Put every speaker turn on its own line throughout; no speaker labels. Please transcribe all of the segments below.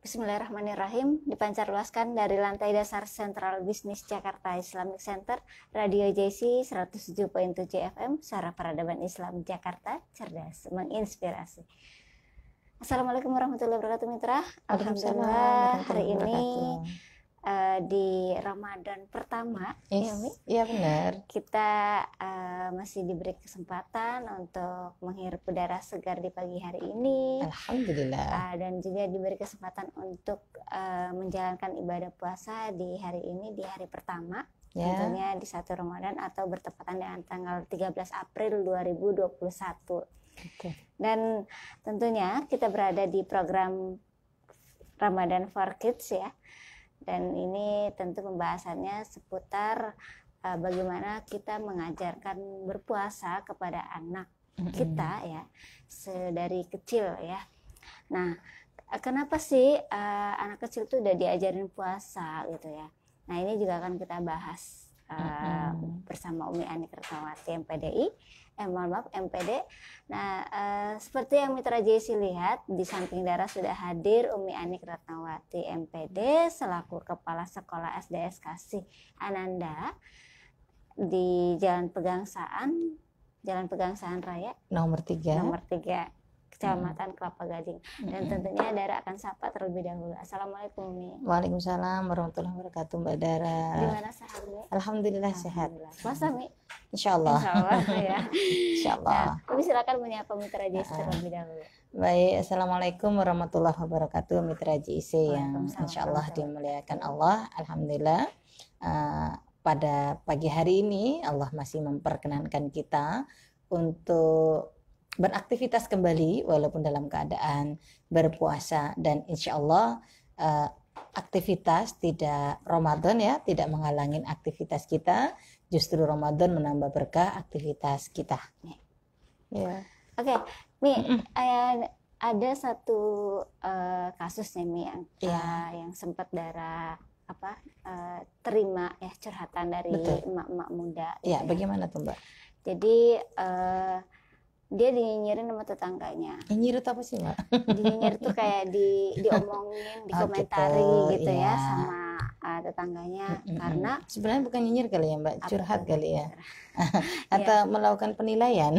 Bismillahirrahmanirrahim luaskan dari lantai dasar Central Business Jakarta Islamic Center Radio JC 107.7 FM Suara Peradaban Islam Jakarta cerdas menginspirasi. Assalamualaikum warahmatullahi wabarakatuh mitra. Alhamdulillah hari ini uh, di Ramadan pertama, yes. ya Mi? Iya benar. Kita uh, masih diberi kesempatan untuk menghirup udara segar di pagi hari ini. Alhamdulillah. Uh, dan juga diberi kesempatan untuk uh, menjalankan ibadah puasa di hari ini di hari pertama. Ya. Tentunya di satu Ramadan atau bertepatan dengan tanggal 13 April 2021. Okay. Dan tentunya kita berada di program Ramadan for Kids ya dan ini tentu pembahasannya seputar uh, bagaimana kita mengajarkan berpuasa kepada anak mm-hmm. kita ya sedari kecil ya. Nah, eh, kenapa sih uh, anak kecil tuh udah diajarin puasa gitu ya? Nah, ini juga akan kita bahas uh, mm-hmm. bersama Umi Ani Kertawati MPDI eh mohon maaf MPD. Nah, eh, seperti yang Mitra JC lihat di samping daerah sudah hadir Umi Anik Ratnawati MPD selaku Kepala Sekolah SDS Kasih Ananda di Jalan Pegangsaan Jalan Pegangsaan Raya
nomor 3 nomor
3 Kecamatan Kelapa Gading. Dan tentunya Dara akan sapa terlebih dahulu. Assalamualaikum Mi.
Waalaikumsalam warahmatullahi wabarakatuh Mbak Dara. Gimana sehat Mi? Alhamdulillah, Alhamdulillah. sehat. Puasa Mi? insyaallah insyaallah Insya ya. Insya Nah,
kami silakan menyapa Mitra JIC ah, ah. terlebih dahulu.
Baik, Assalamualaikum warahmatullahi wabarakatuh Mitra Jis yang insyaallah dimuliakan Allah. Alhamdulillah. Uh, pada pagi hari ini Allah masih memperkenankan kita untuk beraktivitas kembali walaupun dalam keadaan berpuasa dan insya Allah uh, aktivitas tidak Ramadan ya tidak menghalangi aktivitas kita justru Ramadan menambah berkah aktivitas kita
ya oke okay. Mi mm ada satu uh, kasus nih Mi yang yeah. Ya. uh, yang sempat darah apa uh, terima ya curhatan dari emak-emak muda ya, gitu ya, bagaimana tuh Mbak jadi uh, dia dinyirin sama tetangganya. Nyinyir itu apa sih, Mbak? Dinyinyir tuh kayak di diomongin,
ah, gitu. dikomentari oh, gitu, gitu iya. ya
sama uh, tetangganya mm
-hmm. karena sebenarnya bukan nyinyir kali ya, Mbak, curhat kali ya. Atau yeah. melakukan penilaian.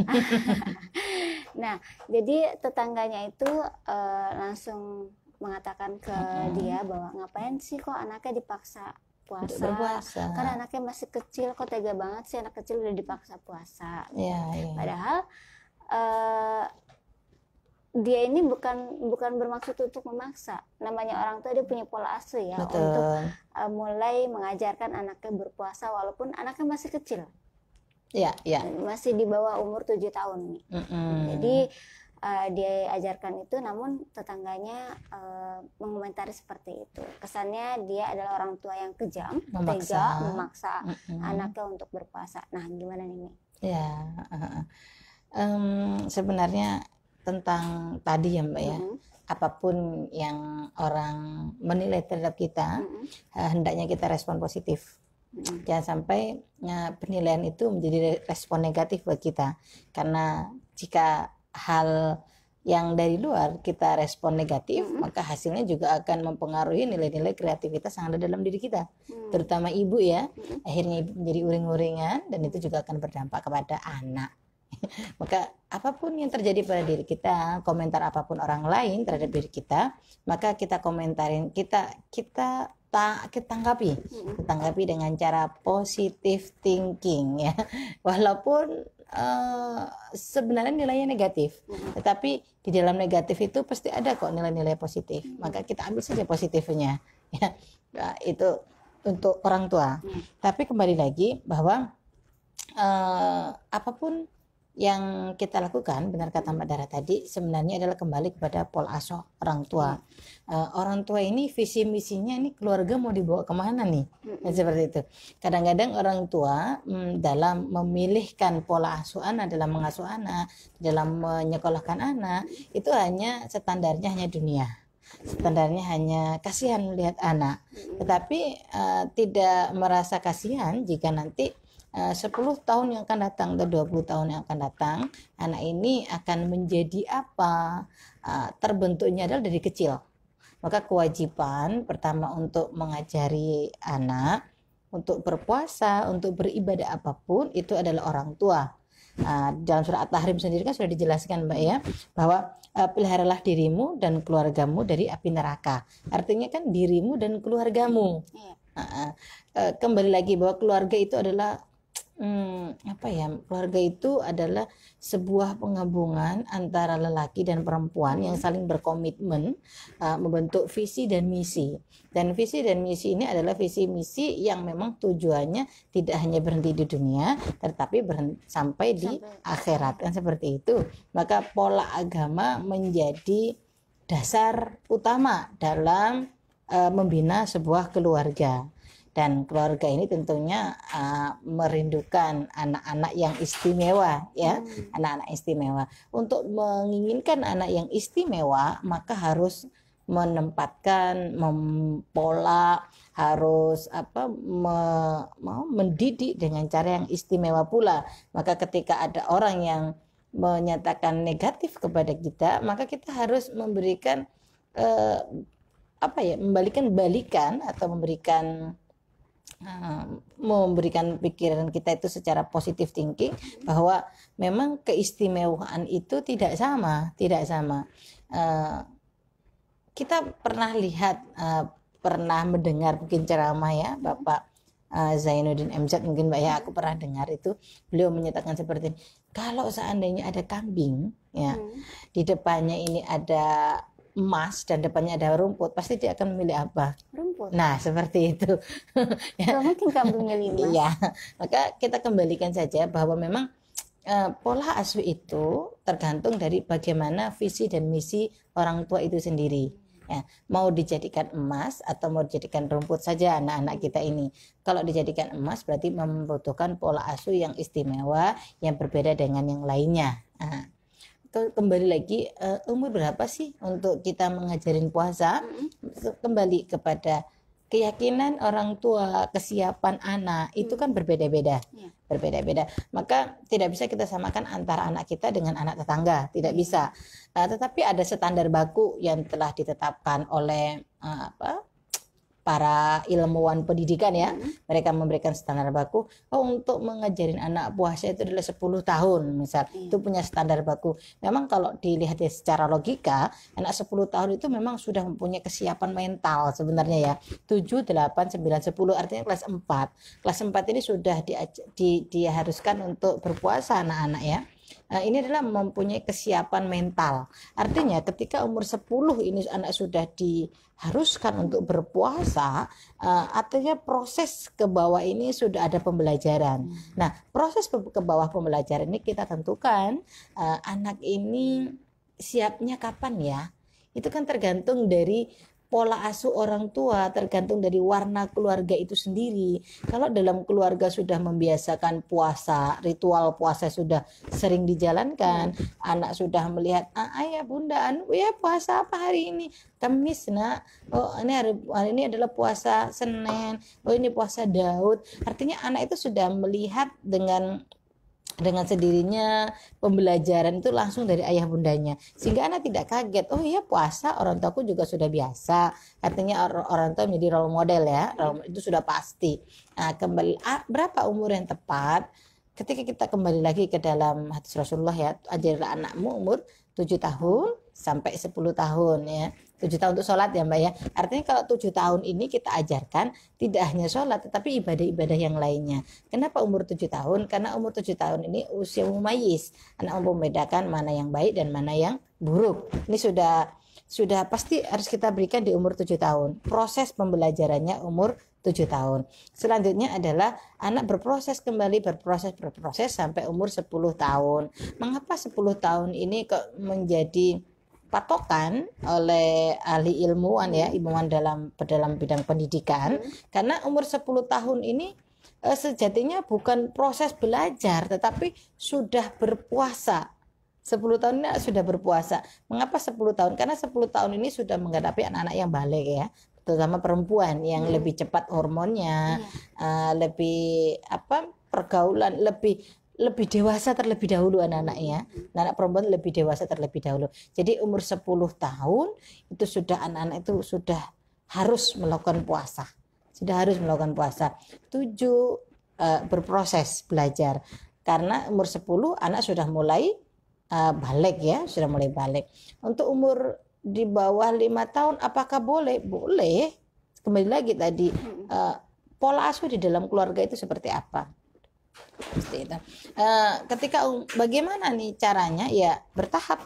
nah, jadi tetangganya itu uh, langsung mengatakan ke mm -hmm. dia bahwa ngapain sih kok anaknya dipaksa puasa. Berpuasa. Kan anaknya masih kecil kok tega banget sih anak kecil udah dipaksa puasa. Yeah, gitu. yeah. Padahal Eh, dia ini bukan bukan bermaksud untuk memaksa. Namanya orang tua dia punya pola asuh ya Betul. untuk uh, mulai mengajarkan anaknya berpuasa walaupun anaknya masih kecil. Ya, ya. Masih di bawah umur tujuh tahun. Mm -hmm. Jadi uh, dia ajarkan itu namun tetangganya uh, mengomentari seperti itu. Kesannya dia adalah orang tua yang kejam, memaksa. tega, memaksa mm -hmm. anaknya untuk berpuasa. Nah, gimana ini?
Ya, um, sebenarnya tentang tadi ya mbak ya mm -hmm. apapun yang orang menilai terhadap kita mm -hmm. hendaknya kita respon positif mm -hmm. jangan sampai uh, penilaian itu menjadi respon negatif buat kita karena jika hal yang dari luar kita respon negatif mm -hmm. maka hasilnya juga akan mempengaruhi nilai-nilai kreativitas yang ada dalam diri kita mm. terutama ibu ya mm -hmm. akhirnya ibu menjadi uring-uringan dan itu juga akan berdampak kepada anak maka apapun yang terjadi pada diri kita, komentar apapun orang lain terhadap diri kita, maka kita komentarin, kita kita tak kita tanggapi, kita hmm. tanggapi dengan cara positif thinking ya. Walaupun uh, sebenarnya nilainya negatif, hmm. tetapi di dalam negatif itu pasti ada kok nilai-nilai positif. Hmm. Maka kita ambil saja positifnya. Ya. ya, itu untuk orang tua. Tapi kembali lagi bahwa uh, apapun yang kita lakukan benar kata Mbak Dara tadi sebenarnya adalah kembali kepada pol asuh orang tua uh, orang tua ini visi misinya ini keluarga mau dibawa kemana nih hmm. Nah, seperti itu kadang-kadang orang tua mm, dalam memilihkan pola asuh anak dalam mengasuh anak dalam menyekolahkan anak itu hanya standarnya hanya dunia standarnya hanya kasihan melihat anak hmm. tetapi uh, tidak merasa kasihan jika nanti 10 eh, tahun yang akan datang atau 20 tahun yang akan datang anak ini akan menjadi apa eh, terbentuknya adalah dari kecil maka kewajiban pertama untuk mengajari anak untuk berpuasa untuk beribadah apapun itu adalah orang tua eh, dalam surat tahrim sendiri kan sudah dijelaskan Mbak ya bahwa peliharalah dirimu dan keluargamu dari api neraka. Artinya kan dirimu dan keluargamu. Iya. kembali lagi bahwa keluarga itu adalah hmm, apa ya keluarga itu adalah sebuah penggabungan antara lelaki dan perempuan yang saling berkomitmen uh, membentuk visi dan misi dan visi dan misi ini adalah visi misi yang memang tujuannya tidak hanya berhenti di dunia tetapi berhenti, sampai di sampai. akhirat kan seperti itu maka pola agama menjadi dasar utama dalam uh, membina sebuah keluarga dan keluarga ini tentunya uh, merindukan anak-anak yang istimewa ya hmm. anak-anak hmm. istimewa untuk menginginkan anak yang istimewa maka harus menempatkan mempola harus apa me, mau mendidik dengan cara yang istimewa pula maka ketika ada orang yang menyatakan negatif kepada kita maka kita harus memberikan eh, apa ya membalikan balikan atau memberikan Eh, memberikan pikiran kita itu secara positif thinking bahwa memang keistimewaan itu tidak sama, tidak sama. Eh, kita pernah lihat, eh, pernah mendengar mungkin ceramah ya Bapak uh, Zainuddin Z mungkin Mbak ya hmm. aku pernah dengar itu beliau menyatakan seperti ini, kalau seandainya ada kambing ya hmm. di depannya ini ada emas dan depannya ada rumput pasti dia akan memilih apa? Rumput Nah, seperti itu. mungkin kambingnya lima. Iya, maka kita kembalikan saja bahwa memang uh, pola asuh itu tergantung dari bagaimana visi dan misi orang tua itu sendiri. Ya, mau dijadikan emas atau mau dijadikan rumput saja anak-anak kita ini. Kalau dijadikan emas berarti membutuhkan pola asuh yang istimewa yang berbeda dengan yang lainnya. Nah kembali lagi uh, umur berapa sih untuk kita mengajarin puasa mm-hmm. kembali kepada keyakinan orang tua kesiapan anak itu kan berbeda-beda yeah. berbeda-beda maka tidak bisa kita samakan antara anak kita dengan anak tetangga tidak iya. bisa uh, tetapi ada standar baku yang telah ditetapkan oleh uh, apa para ilmuwan pendidikan ya. Hmm. Mereka memberikan standar baku. Oh, untuk mengajarin anak puasa itu adalah 10 tahun misal. Hmm. Itu punya standar baku. Memang kalau dilihat ya secara logika, anak 10 tahun itu memang sudah mempunyai kesiapan mental sebenarnya ya. 7, 8, 9, 10 artinya kelas 4. Kelas 4 ini sudah di, di, untuk berpuasa anak-anak ya. Eh, ini adalah mempunyai kesiapan mental. Artinya ketika umur 10 ini anak sudah diharuskan untuk berpuasa, eh, artinya proses ke bawah ini sudah ada pembelajaran. Hmm. Nah, proses ke bawah pembelajaran ini kita tentukan eh, anak ini siapnya kapan ya? Itu kan tergantung dari pola asuh orang tua tergantung dari warna keluarga itu sendiri. Kalau dalam keluarga sudah membiasakan puasa, ritual puasa sudah sering dijalankan, anak sudah melihat, ah, ayah ya bunda, anu ya puasa apa hari ini? Kamis nak, oh ini hari, hari ini adalah puasa Senin, oh ini puasa Daud. Artinya anak itu sudah melihat dengan dengan sendirinya pembelajaran itu langsung dari ayah bundanya sehingga anak tidak kaget oh iya puasa orang tuaku juga sudah biasa artinya orang orang tua menjadi role model ya role model itu sudah pasti nah kembali berapa umur yang tepat ketika kita kembali lagi ke dalam hadis Rasulullah ya ajarlah anakmu umur 7 tahun sampai 10 tahun ya tujuh tahun untuk sholat ya mbak ya artinya kalau tujuh tahun ini kita ajarkan tidak hanya sholat tetapi ibadah-ibadah yang lainnya kenapa umur tujuh tahun karena umur tujuh tahun ini usia mumayis anak membedakan mana yang baik dan mana yang buruk ini sudah sudah pasti harus kita berikan di umur tujuh tahun. Proses pembelajarannya umur tujuh tahun. Selanjutnya adalah anak berproses kembali berproses berproses sampai umur sepuluh tahun. Mengapa sepuluh tahun ini kok menjadi patokan oleh ahli ilmuwan ya ilmuwan dalam dalam bidang pendidikan hmm. karena umur 10 tahun ini eh, sejatinya bukan proses belajar tetapi sudah berpuasa 10 tahun ini sudah berpuasa. Mengapa 10 tahun? Karena 10 tahun ini sudah menghadapi anak-anak yang balik ya terutama perempuan yang hmm. lebih cepat hormonnya, yeah. Iya. uh, lebih apa pergaulan lebih lebih dewasa terlebih dahulu anak anaknya Anak perempuan lebih dewasa terlebih dahulu. Jadi umur 10 tahun itu sudah anak-anak itu sudah harus melakukan puasa. Sudah harus melakukan puasa. 7 uh, eh, berproses belajar. Karena umur 10 anak sudah mulai uh, balik ya, sudah mulai balik. Untuk umur di bawah lima tahun apakah boleh? Boleh. Kembali lagi tadi uh, pola asuh di dalam keluarga itu seperti apa? seperti itu. Uh, ketika bagaimana nih caranya ya bertahap,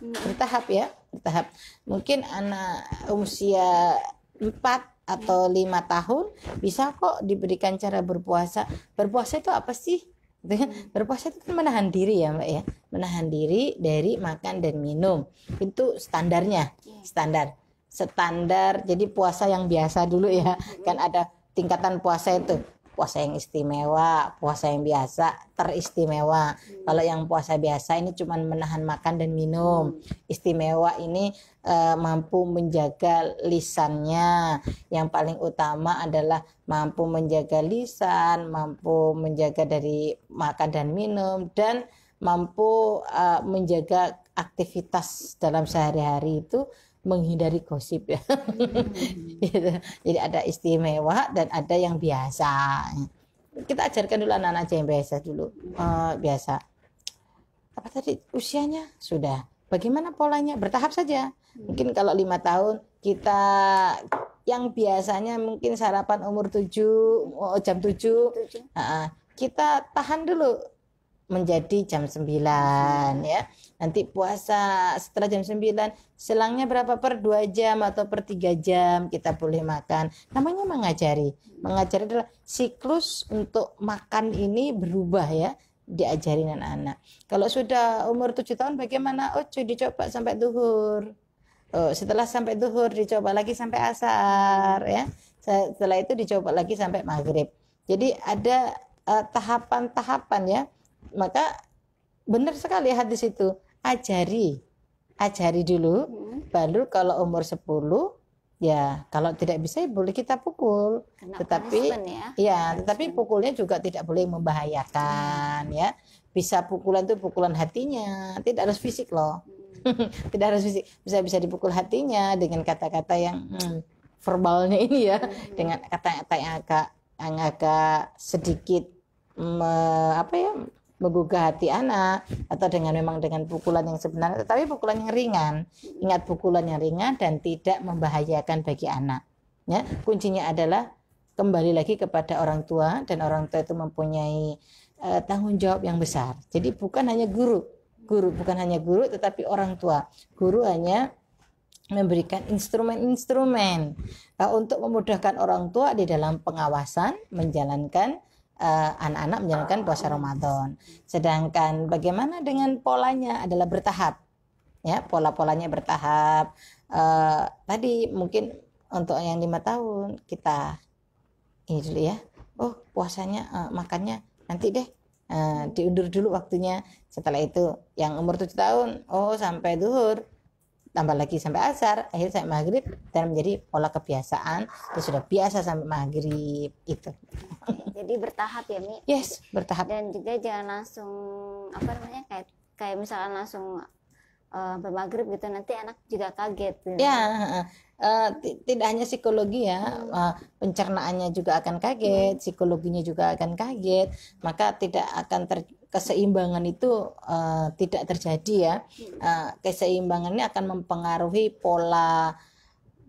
hmm. bertahap ya, bertahap. Mungkin anak usia 4 atau hmm. lima tahun bisa kok diberikan cara berpuasa. Berpuasa itu apa sih? Hmm. Berpuasa itu kan menahan diri ya mbak ya, menahan diri dari makan dan minum. Itu standarnya, iya. standar, standar. Jadi puasa yang biasa dulu ya, kan ada tingkatan puasa itu puasa yang istimewa, puasa yang biasa, teristimewa. Hmm. Kalau yang puasa biasa ini cuma menahan makan dan minum. Hmm. Istimewa ini uh, mampu menjaga lisannya. Yang paling utama adalah mampu menjaga lisan, mampu menjaga dari makan dan minum dan mampu uh, menjaga aktivitas dalam sehari-hari itu menghindari gosip ya. Hmm. Gitu. Jadi ada istimewa dan ada yang biasa. Kita ajarkan dulu anak-anak yang biasa dulu. Uh, biasa. Apa tadi usianya? Sudah. Bagaimana polanya? Bertahap saja. Mungkin kalau lima tahun kita yang biasanya mungkin sarapan umur tujuh oh, jam tujuh kita tahan dulu menjadi jam sembilan ya nanti puasa setelah jam 9 selangnya berapa per 2 jam atau per 3 jam kita boleh makan namanya mengajari mengajari adalah siklus untuk makan ini berubah ya diajarin anak-anak kalau sudah umur 7 tahun bagaimana oh dicoba sampai duhur oh, setelah sampai duhur dicoba lagi sampai asar ya setelah itu dicoba lagi sampai maghrib jadi ada eh, tahapan-tahapan uh, tahapan -tahapan, ya maka benar sekali hadis itu ajari ajari dulu hmm. baru kalau umur 10 ya kalau tidak bisa ya boleh kita pukul Kena tetapi ya, ya tetapi pukulnya juga tidak boleh membahayakan hmm. ya bisa pukulan tuh pukulan hatinya tidak harus fisik loh hmm. tidak harus fisik bisa bisa dipukul hatinya dengan kata-kata yang hmm, verbalnya ini ya hmm. dengan kata-kata yang agak yang agak sedikit me, apa ya menggugah hati anak atau dengan memang dengan pukulan yang sebenarnya tetapi pukulan yang ringan ingat pukulan yang ringan dan tidak membahayakan bagi anak ya kuncinya adalah kembali lagi kepada orang tua dan orang tua itu mempunyai uh, tanggung jawab yang besar jadi bukan hanya guru guru bukan hanya guru tetapi orang tua guru hanya memberikan instrumen-instrumen uh, untuk memudahkan orang tua di dalam pengawasan menjalankan Eh, anak-anak menjalankan puasa Ramadan. Sedangkan bagaimana dengan polanya adalah bertahap. Ya, pola-polanya bertahap. Uh, tadi mungkin untuk yang lima tahun kita ini dulu ya. Oh, puasanya uh, makannya nanti deh. Uh, diundur dulu waktunya. Setelah itu yang umur tujuh tahun, oh sampai duhur tambah lagi sampai asar akhirnya sampai maghrib dan menjadi pola kebiasaan itu sudah biasa sampai maghrib itu
jadi bertahap ya mi yes bertahap dan juga jangan langsung apa namanya kayak kayak misalkan langsung uh, maghrib gitu nanti anak juga kaget gitu. ya
uh, tidak hanya psikologi ya hmm. uh, pencernaannya juga akan kaget iya. psikologinya juga akan kaget maka tidak akan ter keseimbangan itu uh, tidak terjadi ya uh, hmm. eh, ini akan mempengaruhi pola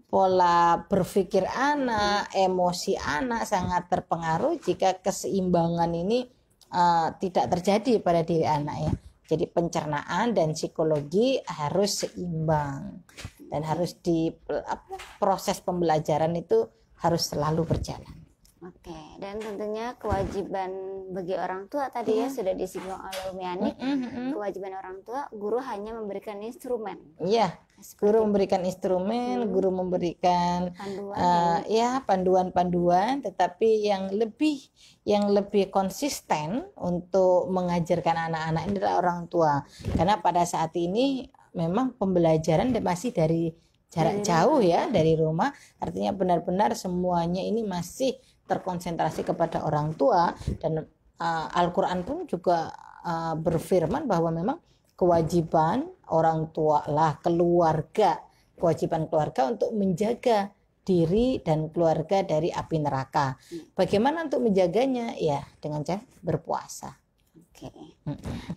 pola berpikir anak hmm. emosi anak sangat terpengaruh jika keseimbangan ini uh, tidak terjadi pada diri anak ya jadi pencernaan dan psikologi harus seimbang dan harus di apa, proses pembelajaran itu harus selalu berjalan
Oke, dan tentunya kewajiban bagi orang tua tadi yeah. ya iya. sudah disinggung oleh Umi Anik. Mm -hmm. Kewajiban orang tua, guru hanya memberikan instrumen.
Iya. Yeah. Guru memberikan instrumen, hmm. guru memberikan
panduan, uh,
ya panduan-panduan, tetapi yang lebih yang lebih konsisten untuk mengajarkan anak-anak ini adalah orang tua. Karena pada saat ini memang pembelajaran masih dari jarak jauh ya dari rumah, artinya benar-benar semuanya ini masih terkonsentrasi kepada orang tua dan uh, Al-Qur'an pun juga uh, berfirman bahwa memang kewajiban orang tua lah keluarga kewajiban keluarga untuk menjaga diri dan keluarga dari api neraka. Hmm. Bagaimana untuk menjaganya? Ya, dengan cara berpuasa.
Oke. Okay.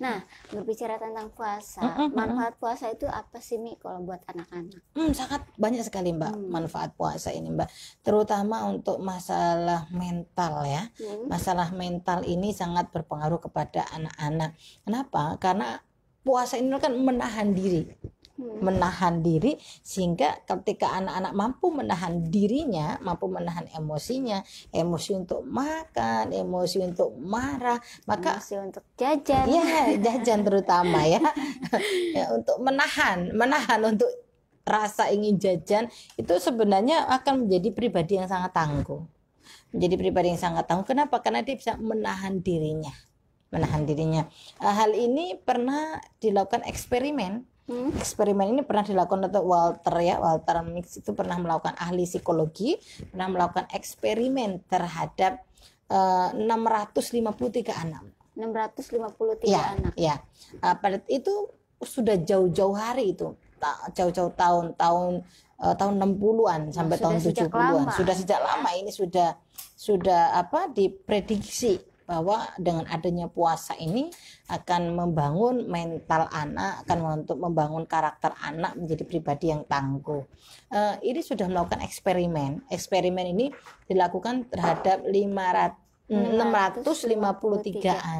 Nah, berbicara tentang puasa, manfaat puasa itu apa sih Mi kalau buat anak-anak? Hmm, sangat
banyak sekali Mbak hmm. manfaat puasa ini Mbak, terutama untuk masalah mental ya. Hmm. Masalah mental ini sangat berpengaruh kepada anak-anak. Kenapa? Karena puasa ini kan menahan diri menahan diri sehingga ketika anak-anak mampu menahan dirinya mampu menahan emosinya emosi untuk makan emosi untuk marah maka emosi untuk jajan ya jajan terutama ya, ya untuk menahan menahan untuk rasa ingin jajan itu sebenarnya akan menjadi pribadi yang sangat tangguh menjadi pribadi yang sangat tangguh kenapa karena dia bisa menahan dirinya menahan dirinya eh, hal ini pernah dilakukan eksperimen Hmm, eksperimen ini pernah dilakukan oleh Walter ya Walter Mix itu pernah melakukan ahli psikologi pernah melakukan eksperimen terhadap eh, uh, 653 anak
653 ya, anak
ya uh, pada itu sudah jauh-jauh hari itu jauh-jauh eh, tahun tahun uh, tahun 60-an sampai nah, tahun 70-an sudah sejak lama ini sudah sudah apa diprediksi bahwa dengan adanya puasa ini akan membangun mental anak akan untuk membangun karakter anak menjadi pribadi yang tangguh uh, ini sudah melakukan eksperimen eksperimen ini dilakukan terhadap 653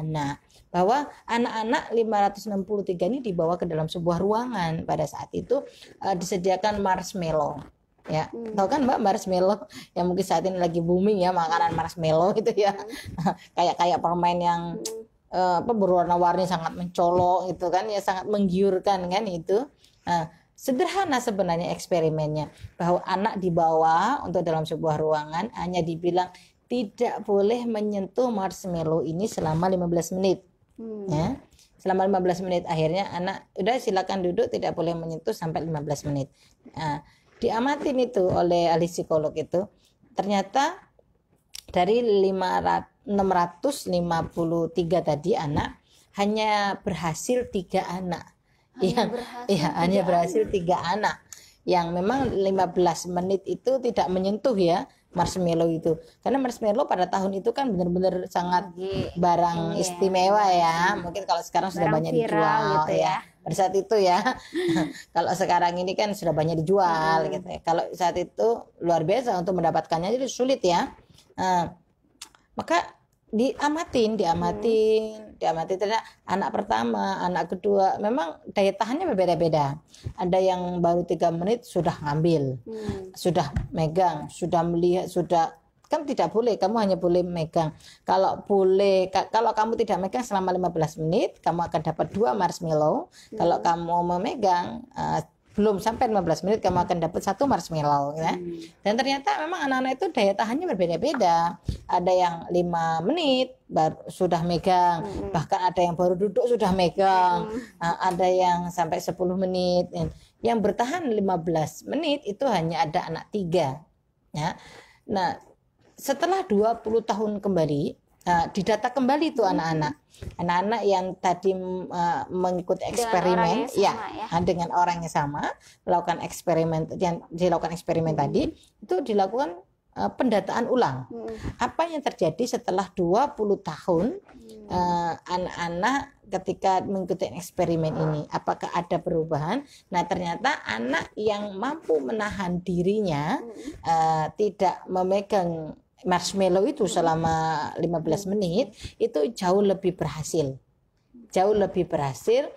anak bahwa anak-anak 563 ini dibawa ke dalam sebuah ruangan pada saat itu uh, disediakan marshmallow ya hmm. tau kan mbak marshmallow yang mungkin saat ini lagi booming ya makanan marshmallow itu ya kayak kayak permen yang hmm. Eh, apa berwarna-warni sangat mencolok gitu kan ya sangat menggiurkan kan itu nah, sederhana sebenarnya eksperimennya bahwa anak di bawah untuk dalam sebuah ruangan hanya dibilang tidak boleh menyentuh marshmallow ini selama 15 menit hmm. ya selama 15 menit akhirnya anak udah silakan duduk tidak boleh menyentuh sampai 15 menit nah, diamatin itu oleh ahli psikolog itu ternyata dari 500, 653 tadi anak hanya berhasil tiga anak hanya yang ya iya, hanya berhasil tiga anak yang memang 15 menit itu tidak menyentuh ya marshmallow itu karena marshmallow pada tahun itu kan benar-benar sangat barang iya. istimewa ya mungkin kalau sekarang barang sudah banyak dijual gitu ya, ya pada saat itu ya. Hmm. kalau sekarang ini kan sudah banyak dijual hmm. gitu. Ya. Kalau saat itu luar biasa untuk mendapatkannya jadi sulit ya. Nah, maka diamatin, diamatin, hmm. diamatin. Ternyata anak pertama, anak kedua, memang daya tahannya berbeda-beda. Ada yang baru tiga menit sudah ngambil, hmm. sudah megang, sudah melihat, sudah kan tidak boleh kamu hanya boleh megang kalau boleh kalau kamu tidak megang selama 15 menit kamu akan dapat dua marshmallow hmm. kalau kamu memegang uh, eh, belum sampai 15 menit kamu akan dapat satu marshmallow ya. Hmm. Dan ternyata memang anak-anak itu daya tahannya berbeda-beda. Ada yang lima menit baru sudah megang, hmm. bahkan ada yang baru duduk sudah megang, hmm. Eh, ada yang sampai 10 menit. Yang bertahan 15 menit itu hanya ada anak tiga. Ya. Nah, setelah 20 tahun kembali uh, didata kembali itu hmm. anak-anak. Anak-anak yang tadi uh, eh, mengikuti eksperimen dengan ya, sama, ya ah, dengan orang yang sama melakukan eksperimen yang dilakukan eksperimen tadi hmm. itu dilakukan uh, pendataan ulang. Hmm. Apa yang terjadi setelah 20 tahun hmm. anak-anak hmm. uh, ketika mengikuti eksperimen ini apakah ada perubahan? Nah, ternyata anak yang mampu menahan dirinya hmm. uh, tidak memegang marshmallow itu selama 15 menit itu jauh lebih berhasil. Jauh lebih berhasil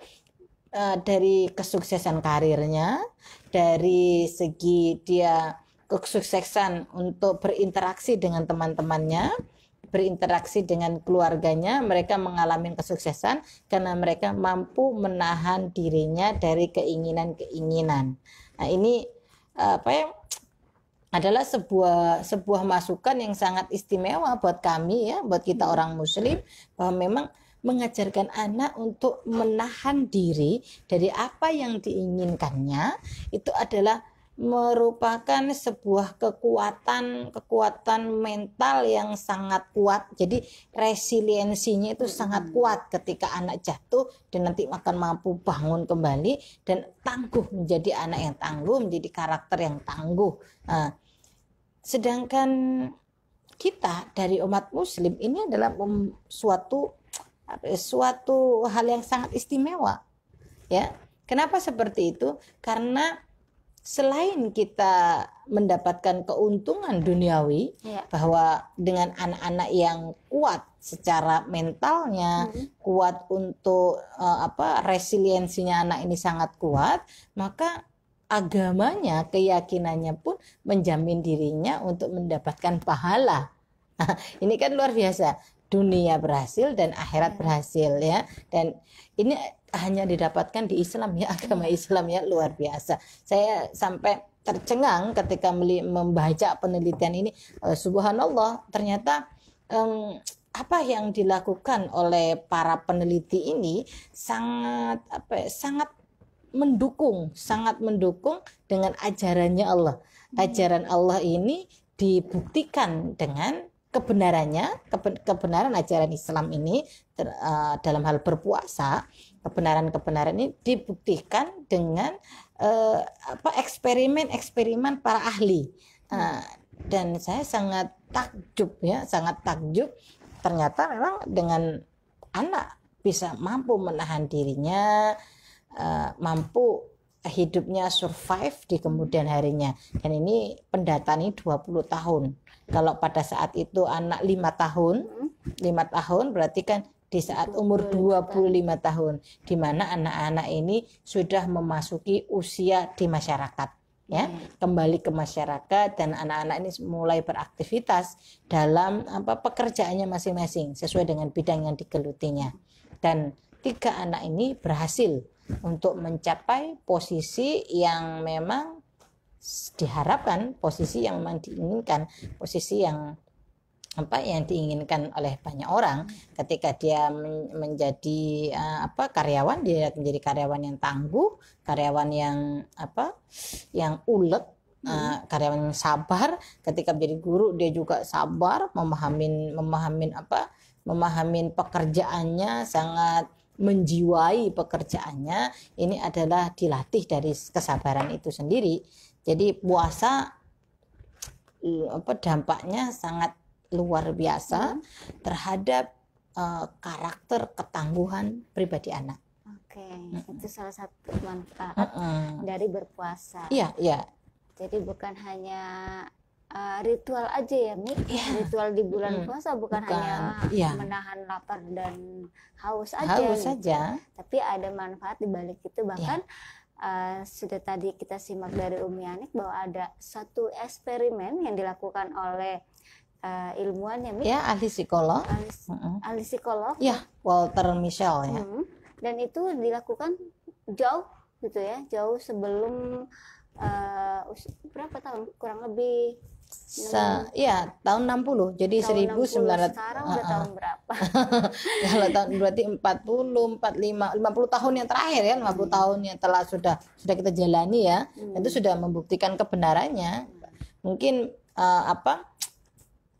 uh, dari kesuksesan karirnya, dari segi dia kesuksesan untuk berinteraksi dengan teman-temannya, berinteraksi dengan keluarganya, mereka mengalami kesuksesan karena mereka mampu menahan dirinya dari keinginan-keinginan. Nah, ini eh, apa yang adalah sebuah sebuah masukan yang sangat istimewa buat kami ya, buat kita hmm. orang muslim bahwa memang mengajarkan anak untuk menahan diri dari apa yang diinginkannya itu adalah merupakan sebuah kekuatan kekuatan mental yang sangat kuat. Jadi resiliensinya itu sangat kuat ketika anak jatuh dan nanti akan mampu bangun kembali dan tangguh menjadi anak yang tangguh, menjadi karakter yang tangguh. Nah, sedangkan kita dari umat muslim ini adalah suatu suatu hal yang sangat istimewa. Ya. Kenapa seperti itu? Karena selain kita mendapatkan keuntungan duniawi ya. bahwa dengan anak-anak yang kuat secara mentalnya hmm. kuat untuk uh, apa resiliensinya anak ini sangat kuat maka agamanya keyakinannya pun menjamin dirinya untuk mendapatkan pahala ini kan luar biasa dunia berhasil dan akhirat iya. berhasil ya dan ini hanya didapatkan di Islam ya agama iya. Islam ya luar biasa saya sampai tercengang ketika membaca penelitian ini eh, subhanallah ternyata um, apa yang dilakukan oleh para peneliti ini sangat apa ya, sangat mendukung sangat mendukung dengan ajarannya Allah iya. ajaran Allah ini dibuktikan dengan kebenarannya keben, kebenaran ajaran Islam ini uh, dalam hal berpuasa kebenaran-kebenaran ini dibuktikan dengan uh, apa eksperimen-eksperimen para ahli uh, dan saya sangat takjub ya sangat takjub ternyata memang dengan anak bisa mampu menahan dirinya uh, mampu hidupnya survive di kemudian hmm. harinya. Dan ini pendataan ini 20 tahun. Kalau pada saat itu anak 5 tahun, 5 hmm. tahun berarti kan di saat umur 25 tahun di mana anak-anak ini sudah memasuki usia di masyarakat ya hmm. kembali ke masyarakat dan anak-anak ini mulai beraktivitas dalam apa pekerjaannya masing-masing sesuai dengan bidang yang digelutinya dan tiga anak ini berhasil untuk mencapai posisi yang memang diharapkan, posisi yang memang diinginkan, posisi yang apa yang diinginkan oleh banyak orang ketika dia menjadi eh, apa karyawan dia menjadi karyawan yang tangguh karyawan yang apa yang ulet Uh, karyawan yang sabar ketika menjadi guru dia juga sabar memahamin memahamin apa memahamin pekerjaannya sangat menjiwai pekerjaannya ini adalah dilatih dari kesabaran itu sendiri. Jadi puasa eh, apa dampaknya sangat luar biasa hmm. terhadap uh, karakter ketangguhan pribadi anak.
Oke, mm -mm. itu salah satu manfaat mm dari berpuasa. Iya, iya. Jadi bukan hanya uh, ritual aja ya Mi yeah. ritual di bulan hmm. puasa bukan, bukan hanya yeah. menahan lapar dan haus aja haus gitu. saja tapi ada manfaat di balik itu iya. bahkan yeah. Uh, sudah tadi kita simak dari Umi Anik bahwa ada satu eksperimen yang dilakukan oleh uh, ilmuwan ya, Mi? ya
ahli psikolog,
ahli, psikolog, ya
Walter Michel ya.
Mm Dan itu dilakukan jauh gitu ya, jauh sebelum uh, berapa tahun kurang lebih
Sa ya tahun 60. Jadi tahun 1900 sekarang uh, udah
tahun berapa?
Kalau tahun berarti 40, 45, 50 tahun yang terakhir ya, kan? 50 hmm. tahun yang telah sudah sudah kita jalani ya. Hmm. Itu sudah membuktikan kebenarannya. Mungkin uh, apa?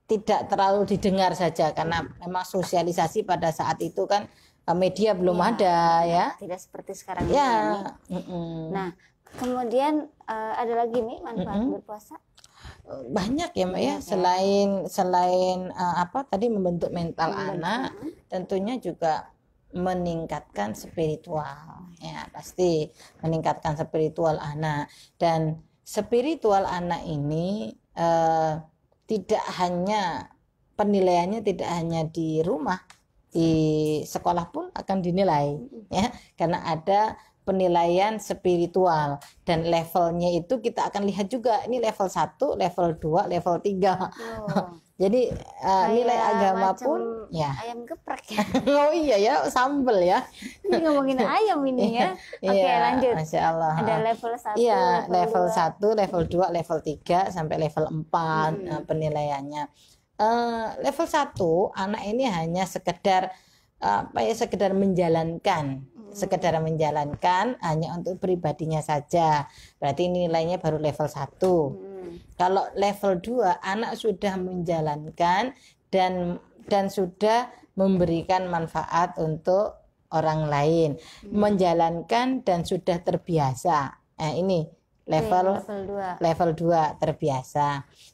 tidak terlalu didengar saja karena memang sosialisasi pada saat itu kan eh, media belum ya, ada ya.
Tidak seperti sekarang ya.
ini. Mm -mm. Nah,
kemudian uh, ada lagi nih manfaat mm -mm. berpuasa
banyak ya mbak ya iya, iya. selain selain uh, apa tadi membentuk mental membentuk. Iya, anak tentunya juga meningkatkan spiritual ya pasti meningkatkan spiritual anak dan spiritual anak ini uh, tidak hanya penilaiannya tidak hanya di rumah di sekolah pun akan dinilai ya karena ada penilaian spiritual dan levelnya itu kita akan lihat juga ini level 1, level 2, level 3. Oh. Jadi uh, nilai agama macam pun ya. Ayam geprek ya. oh iya ya, sambel ya. Ini ngomongin ayam ini ya. Iya, Oke, okay, iya, lanjut. Masya Allah. Ada level
1, ya, level, 1,
level 2, level 3 sampai level 4 hmm. uh, penilaiannya. Uh, level 1 anak ini hanya sekedar apa ya sekedar menjalankan sekedar menjalankan hanya untuk pribadinya saja. Berarti nilainya baru level 1. Hmm. Kalau level 2 anak sudah menjalankan dan dan sudah memberikan manfaat untuk orang lain, hmm. menjalankan dan sudah terbiasa. Nah, ini level Oke, iya, level 2. Level 2 terbiasa.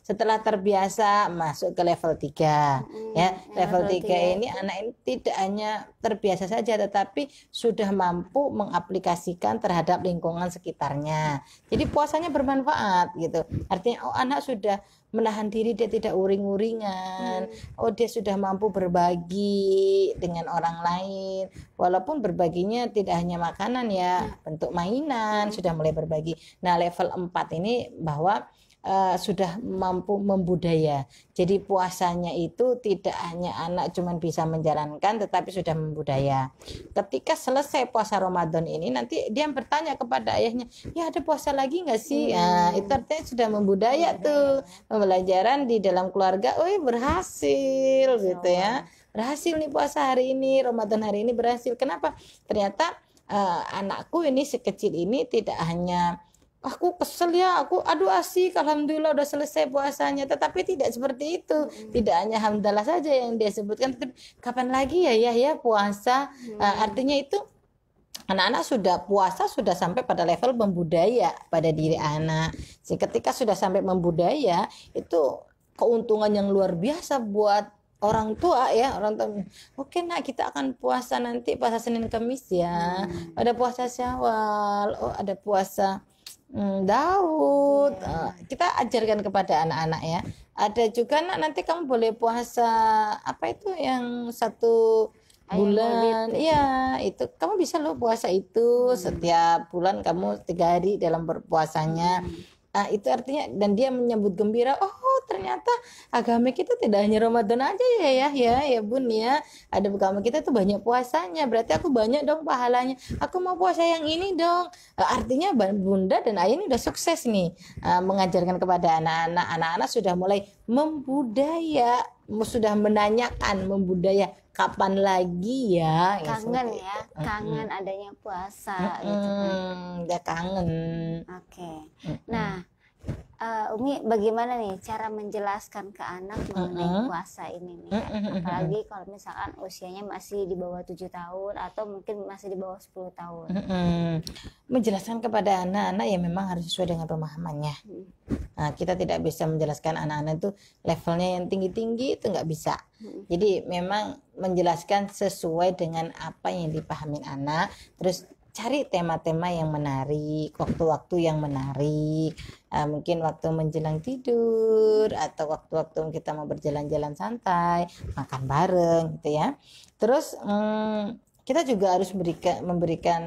Setelah terbiasa masuk ke level 3. Hmm, ya, level, tiga 3, ini anak ini tidak hanya terbiasa saja tetapi sudah mampu mengaplikasikan terhadap lingkungan sekitarnya. Jadi puasanya bermanfaat gitu. Artinya oh anak sudah menahan diri dia tidak uring-uringan. Hmm. Oh dia sudah mampu berbagi dengan orang lain. Walaupun berbaginya tidak hanya makanan ya, mm. bentuk mainan hmm. sudah mulai berbagi. Nah, level 4 ini bahwa uh, sudah mampu membudaya. Jadi puasanya itu tidak hanya anak cuma bisa menjalankan tetapi sudah membudaya. Ketika selesai puasa Ramadan ini nanti dia bertanya kepada ayahnya, "Ya ada puasa lagi nggak sih?" Hmm. Nah, itu artinya sudah membudaya hmm. tuh. Pembelajaran di dalam keluarga, "Oh, berhasil." gitu ya. Berhasil nih puasa hari ini, Ramadan hari ini berhasil. Kenapa? Ternyata uh, anakku ini sekecil ini tidak hanya aku kesel ya aku aduh asik alhamdulillah udah selesai puasanya tetapi tidak seperti itu hmm. tidak hanya alhamdulillah saja yang dia sebutkan tetapi kapan lagi ya ya ya puasa hmm. uh, artinya itu anak-anak sudah puasa sudah sampai pada level membudaya pada diri anak Si ketika sudah sampai membudaya itu keuntungan yang luar biasa buat orang tua ya orang tua oke nak kita akan puasa nanti puasa Senin Kamis ya hmm. ada puasa Syawal oh ada puasa Hmm, Daud. Eh, kita ajarkan kepada anak-anak ya. Ada juga nak nanti kamu boleh puasa apa itu yang satu bulan iya itu kamu bisa loh puasa itu hmm. setiap bulan kamu tiga hari dalam berpuasanya hmm. Nah, itu artinya dan dia menyambut gembira, oh ternyata agama kita tidak hanya Ramadan aja ya ya ya ya bun ya. Ada agama kita itu banyak puasanya, berarti aku banyak dong pahalanya. Aku mau puasa yang ini dong. Ah, artinya bunda dan ayah ini udah sukses nih ah, mengajarkan kepada anak-anak. Anak-anak sudah mulai membudaya, sudah menanyakan membudaya kapan lagi ya, ya kangen ya, ya kangen
adanya puasa mm -hmm. gitu kan. kangen oke okay. mm -hmm. nah uh, Umi bagaimana nih cara menjelaskan ke anak mengenai uh -uh. puasa ini nih kan? apalagi kalau misalkan usianya masih di bawah tujuh tahun atau mungkin masih di bawah 10 tahun uh
-uh. menjelaskan kepada anak-anak ya memang harus sesuai dengan pemahamannya uh. nah, kita tidak bisa menjelaskan anak-anak itu levelnya yang tinggi-tinggi itu nggak bisa uh. jadi memang menjelaskan sesuai dengan apa yang dipahami anak terus cari tema-tema yang menarik, waktu-waktu yang menarik, uh, mungkin waktu menjelang tidur atau waktu-waktu kita mau berjalan-jalan santai, makan bareng gitu ya. Terus um, kita juga harus berikan, memberikan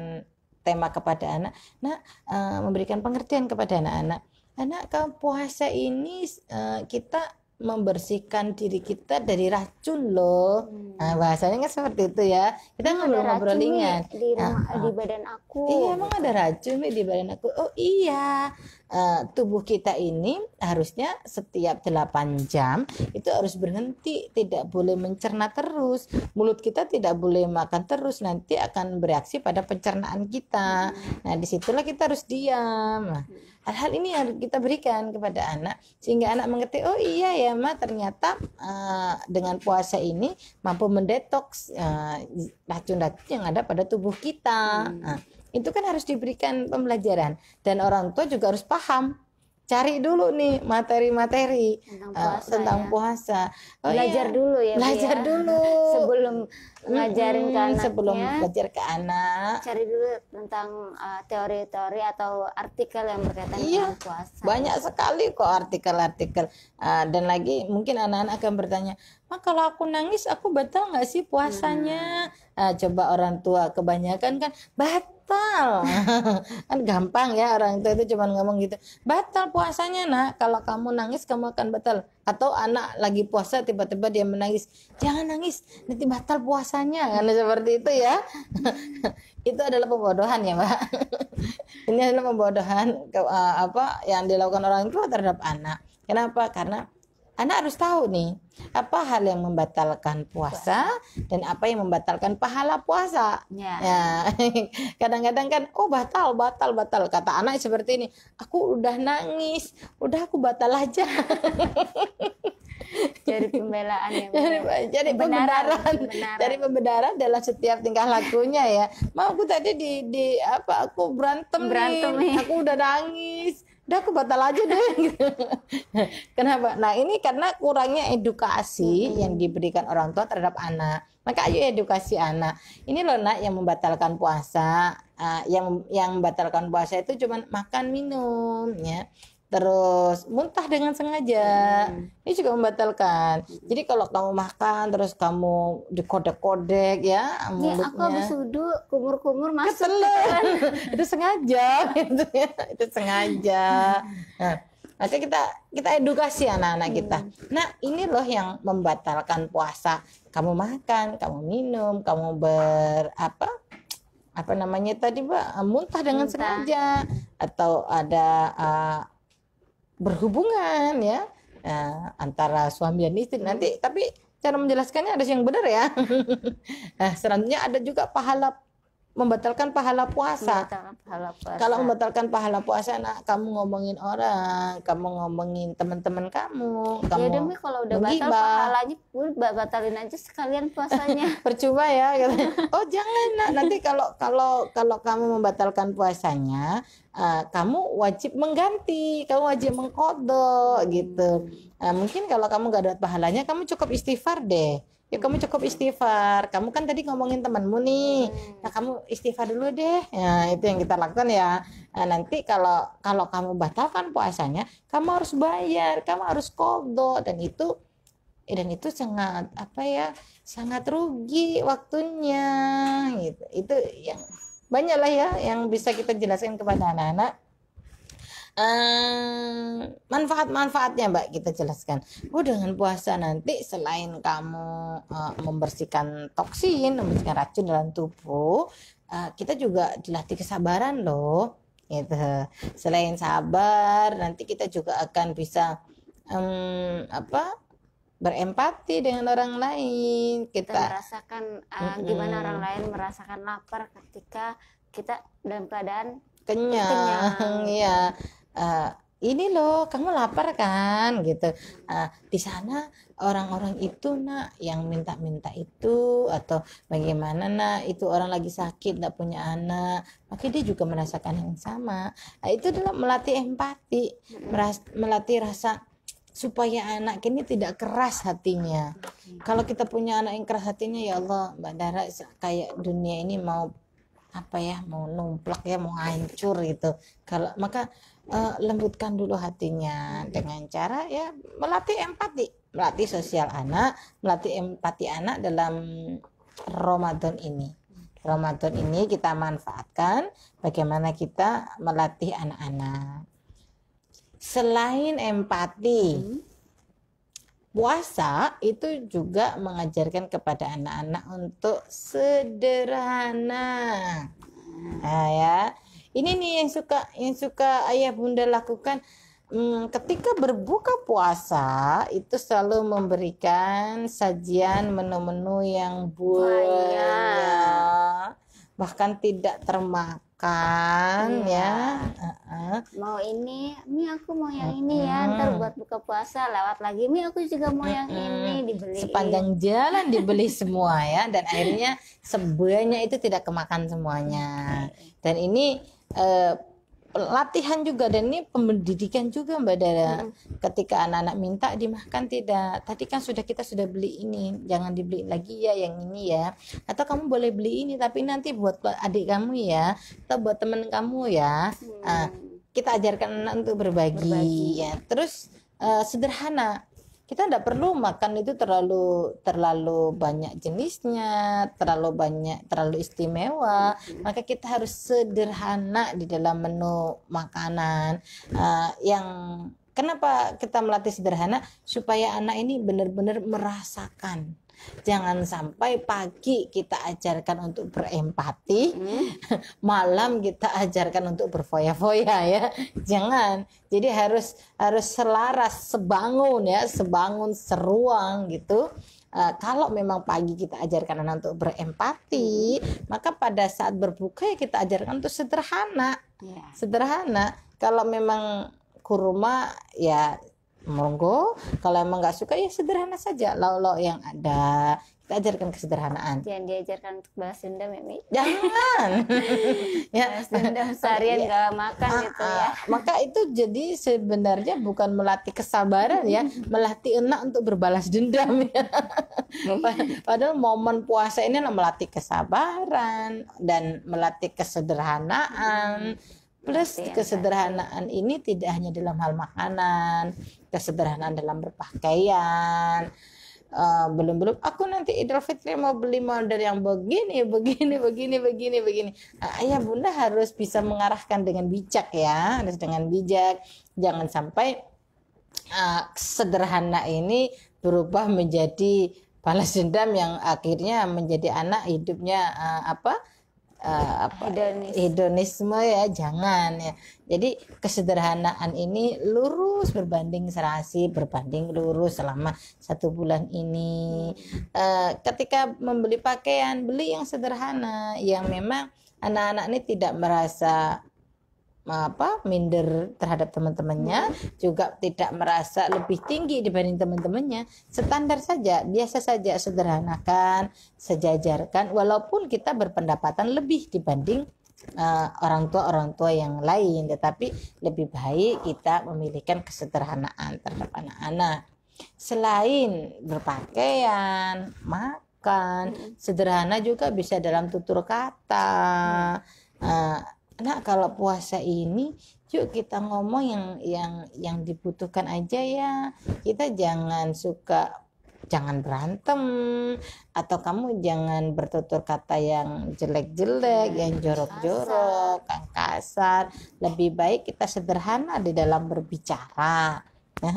tema kepada anak, nah uh, memberikan pengertian kepada anak-anak. Anak, kamu puasa ini uh, kita membersihkan diri kita dari racun loh. Hmm. Nah, bahasanya kan seperti itu ya. Kita ngobrol-ngobrol ingat.
Di, rumah, di ah, ah. badan aku. Iya, emang
ada racun di badan aku. Oh iya. Uh, tubuh kita ini harusnya setiap 8 jam itu harus berhenti, tidak boleh mencerna terus. Mulut kita tidak boleh makan terus, nanti akan bereaksi pada pencernaan kita. Hmm. Nah, disitulah kita harus diam. Nah, hmm Hal-hal ini yang kita berikan kepada anak sehingga anak mengerti oh iya ya ma ternyata uh, dengan puasa ini mampu mendetoks racun eh, racun-racun yang ada pada tubuh kita. Hmm. Nah, itu kan harus diberikan pembelajaran dan orang tua juga harus paham cari dulu nih materi-materi tentang eh, puasa, uh, tentang ya. puasa. Oh, belajar iya. dulu ya, ya. belajar ya. dulu sebelum
ngajarin hmm, ke anaknya sebelum belajar ke anak cari dulu tentang eh, teori-teori uh, atau artikel yang berkaitan iya, dengan puasa banyak sekali kok
artikel-artikel uh, dan lagi mungkin anak-anak akan bertanya
mak kalau aku nangis aku
batal nggak sih puasanya hmm. uh, coba orang tua kebanyakan kan batal batal kan gampang ya orang tua itu cuma ngomong gitu batal puasanya nak kalau kamu nangis kamu akan batal atau anak lagi puasa tiba-tiba dia menangis jangan nangis nanti batal puasanya kan seperti itu ya itu adalah pembodohan ya mbak ini adalah pembodohan eh, apa yang dilakukan orang tua terhadap anak kenapa karena Anak harus tahu nih apa hal yang membatalkan puasa dan apa yang membatalkan pahala puasa. Ya. kadang ya, Kadang-kadang kan oh batal batal batal kata anak seperti ini. Aku udah nangis, udah aku batal aja. Jadi pembelaan ya. ya. Jadi, pembenaran, pembenaran. Dari pembenaran dalam setiap tingkah lakunya ya. Mau aku tadi di di apa aku berantem, berantem nih. nih. Aku udah nangis udah aku batal aja deh. Kenapa? Nah ini karena kurangnya edukasi hmm. yang diberikan orang tua terhadap anak. Maka ayo edukasi anak. Ini loh nak yang membatalkan puasa. Uh, yang yang membatalkan puasa itu cuma makan minum ya terus muntah dengan sengaja hmm. ini juga membatalkan hmm. jadi kalau kamu makan terus kamu dikodek-kodek ya ini aku habis
wudhu kumur-kumur masuk gitu kan.
itu sengaja itu ya itu sengaja hmm. nah nanti kita kita edukasi anak-anak kita hmm. nah ini loh yang membatalkan puasa kamu makan kamu minum kamu ber apa apa namanya tadi pak muntah dengan muntah. sengaja atau ada uh, berhubungan ya nah, antara suami dan istri nanti tapi cara menjelaskannya ada yang benar ya nah, selanjutnya ada juga pahala membatalkan pahala puasa. pahala puasa. Kalau membatalkan pahala puasa, nak kamu ngomongin orang, kamu ngomongin teman-teman kamu,
ya kamu. Ya demi kalau udah mengiba. batal pahalanya, gue batalin aja sekalian puasanya. Percuma ya, katanya. Gitu. Oh jangan nak, nanti kalau kalau kalau kamu
membatalkan puasanya, uh, kamu wajib mengganti, kamu wajib mengkodok gitu. Uh, mungkin kalau kamu gak dapat pahalanya, kamu cukup istighfar deh ya kamu cukup istighfar kamu kan tadi ngomongin temanmu nih nah kamu istighfar dulu deh ya itu yang kita lakukan ya nah, nanti kalau kalau kamu batalkan puasanya kamu harus bayar kamu harus kodo dan itu dan itu sangat apa ya sangat rugi waktunya gitu itu yang banyaklah ya yang bisa kita jelaskan kepada anak-anak Eh, manfaat-manfaatnya Mbak kita jelaskan. Oh dengan puasa nanti selain kamu uh, membersihkan toksin, membersihkan racun dalam tubuh, uh, kita juga dilatih kesabaran loh. Gitu. Selain sabar, nanti kita juga akan bisa um, apa? berempati dengan orang lain
kita, kita merasakan uh, mm -hmm. gimana orang lain merasakan lapar ketika kita dalam keadaan
kenyang, kenyang. ya Eh, ini loh kamu lapar kan gitu uh, di sana orang-orang itu nak yang minta-minta itu atau bagaimana nak itu orang lagi sakit tidak punya anak maka dia juga merasakan yang sama nah, itu adalah melatih empati meras melatih rasa supaya anak ini tidak keras hatinya kalau kita punya anak yang keras hatinya ya Allah mbak Dara kayak dunia ini mau apa ya mau numplak ya mau hancur gitu kalau maka uh, lembutkan dulu hatinya iya. dengan cara ya melatih empati, melatih sosial anak, melatih empati anak dalam Ramadan ini. Ramadan ini kita manfaatkan bagaimana kita melatih anak-anak. Selain empati, hmm. puasa itu juga mengajarkan kepada anak-anak untuk sederhana. Hmm. Nah, ya ini nih yang suka yang suka ayah bunda lakukan hmm, ketika berbuka puasa itu selalu memberikan sajian menu-menu yang banyak bahkan tidak termakan makan iya. ya. Uh
-uh. Mau ini, ini aku mau yang uh -uh. ini ya. Ntar buat buka puasa lewat lagi, ini aku juga mau uh -uh. yang ini dibeli. Sepanjang
jalan dibeli semua ya, dan akhirnya sebenarnya itu tidak kemakan semuanya. Iya. Dan ini uh, latihan juga dan ini pendidikan juga Mbak Dara. Hmm. Ketika anak-anak minta dimakan tidak. Tadi kan sudah kita sudah beli ini, jangan dibeli lagi ya yang ini ya. Atau kamu boleh beli ini tapi nanti buat adik kamu ya, atau buat teman kamu ya. Hmm. Uh, kita ajarkan anak untuk berbagi, berbagi. ya. Terus uh, sederhana kita tidak perlu makan itu terlalu terlalu banyak jenisnya, terlalu banyak, terlalu istimewa. Maka kita harus sederhana di dalam menu makanan uh, yang kenapa kita melatih sederhana supaya anak ini benar-benar merasakan Jangan sampai pagi kita ajarkan untuk berempati, hmm. malam kita ajarkan untuk berfoya-foya ya. Jangan. Jadi harus harus selaras, sebangun ya, sebangun seruang gitu. Uh, kalau memang pagi kita ajarkan anak untuk berempati, maka pada saat berbuka ya kita ajarkan untuk sederhana. Yeah. Sederhana. Kalau memang kurma ya monggo kalau emang nggak suka ya sederhana saja lauk-lauk yang ada kita ajarkan kesederhanaan
jangan diajarkan untuk balas dendam ya Mi jangan
ya balas dendam seharian ya. nggak ya.
makan ah, gitu ah. ya
maka itu jadi sebenarnya bukan melatih kesabaran ya melatih enak untuk berbalas dendam ya padahal momen puasa ini adalah melatih kesabaran dan melatih kesederhanaan hmm plus kesederhanaan ya. ini tidak hanya dalam hal makanan kesederhanaan dalam berpakaian Uh, belum belum aku nanti Idul Fitri mau beli model yang begini begini begini begini begini uh, ayah bunda harus bisa mengarahkan dengan bijak ya harus dengan bijak jangan sampai uh, sederhana ini berubah menjadi balas dendam yang akhirnya menjadi anak hidupnya uh, apa uh, apa ya? hedonis. hedonisme ya jangan ya jadi kesederhanaan ini lurus berbanding serasi berbanding lurus selama satu bulan ini uh, ketika membeli pakaian beli yang sederhana yang memang anak-anak ini tidak merasa apa minder terhadap teman-temannya juga tidak merasa lebih tinggi dibanding teman-temannya standar saja biasa saja sederhanakan sejajarkan walaupun kita berpendapatan lebih dibanding uh, orang tua orang tua yang lain tetapi lebih baik kita memilihkan kesederhanaan terhadap anak-anak selain berpakaian makan sederhana juga bisa dalam tutur kata uh, Nah, kalau puasa ini yuk kita ngomong yang yang yang dibutuhkan aja ya. Kita jangan suka jangan berantem atau kamu jangan bertutur kata yang jelek-jelek, yang iya, jorok-jorok, yang kasar. Lebih baik kita sederhana di dalam berbicara. Ya.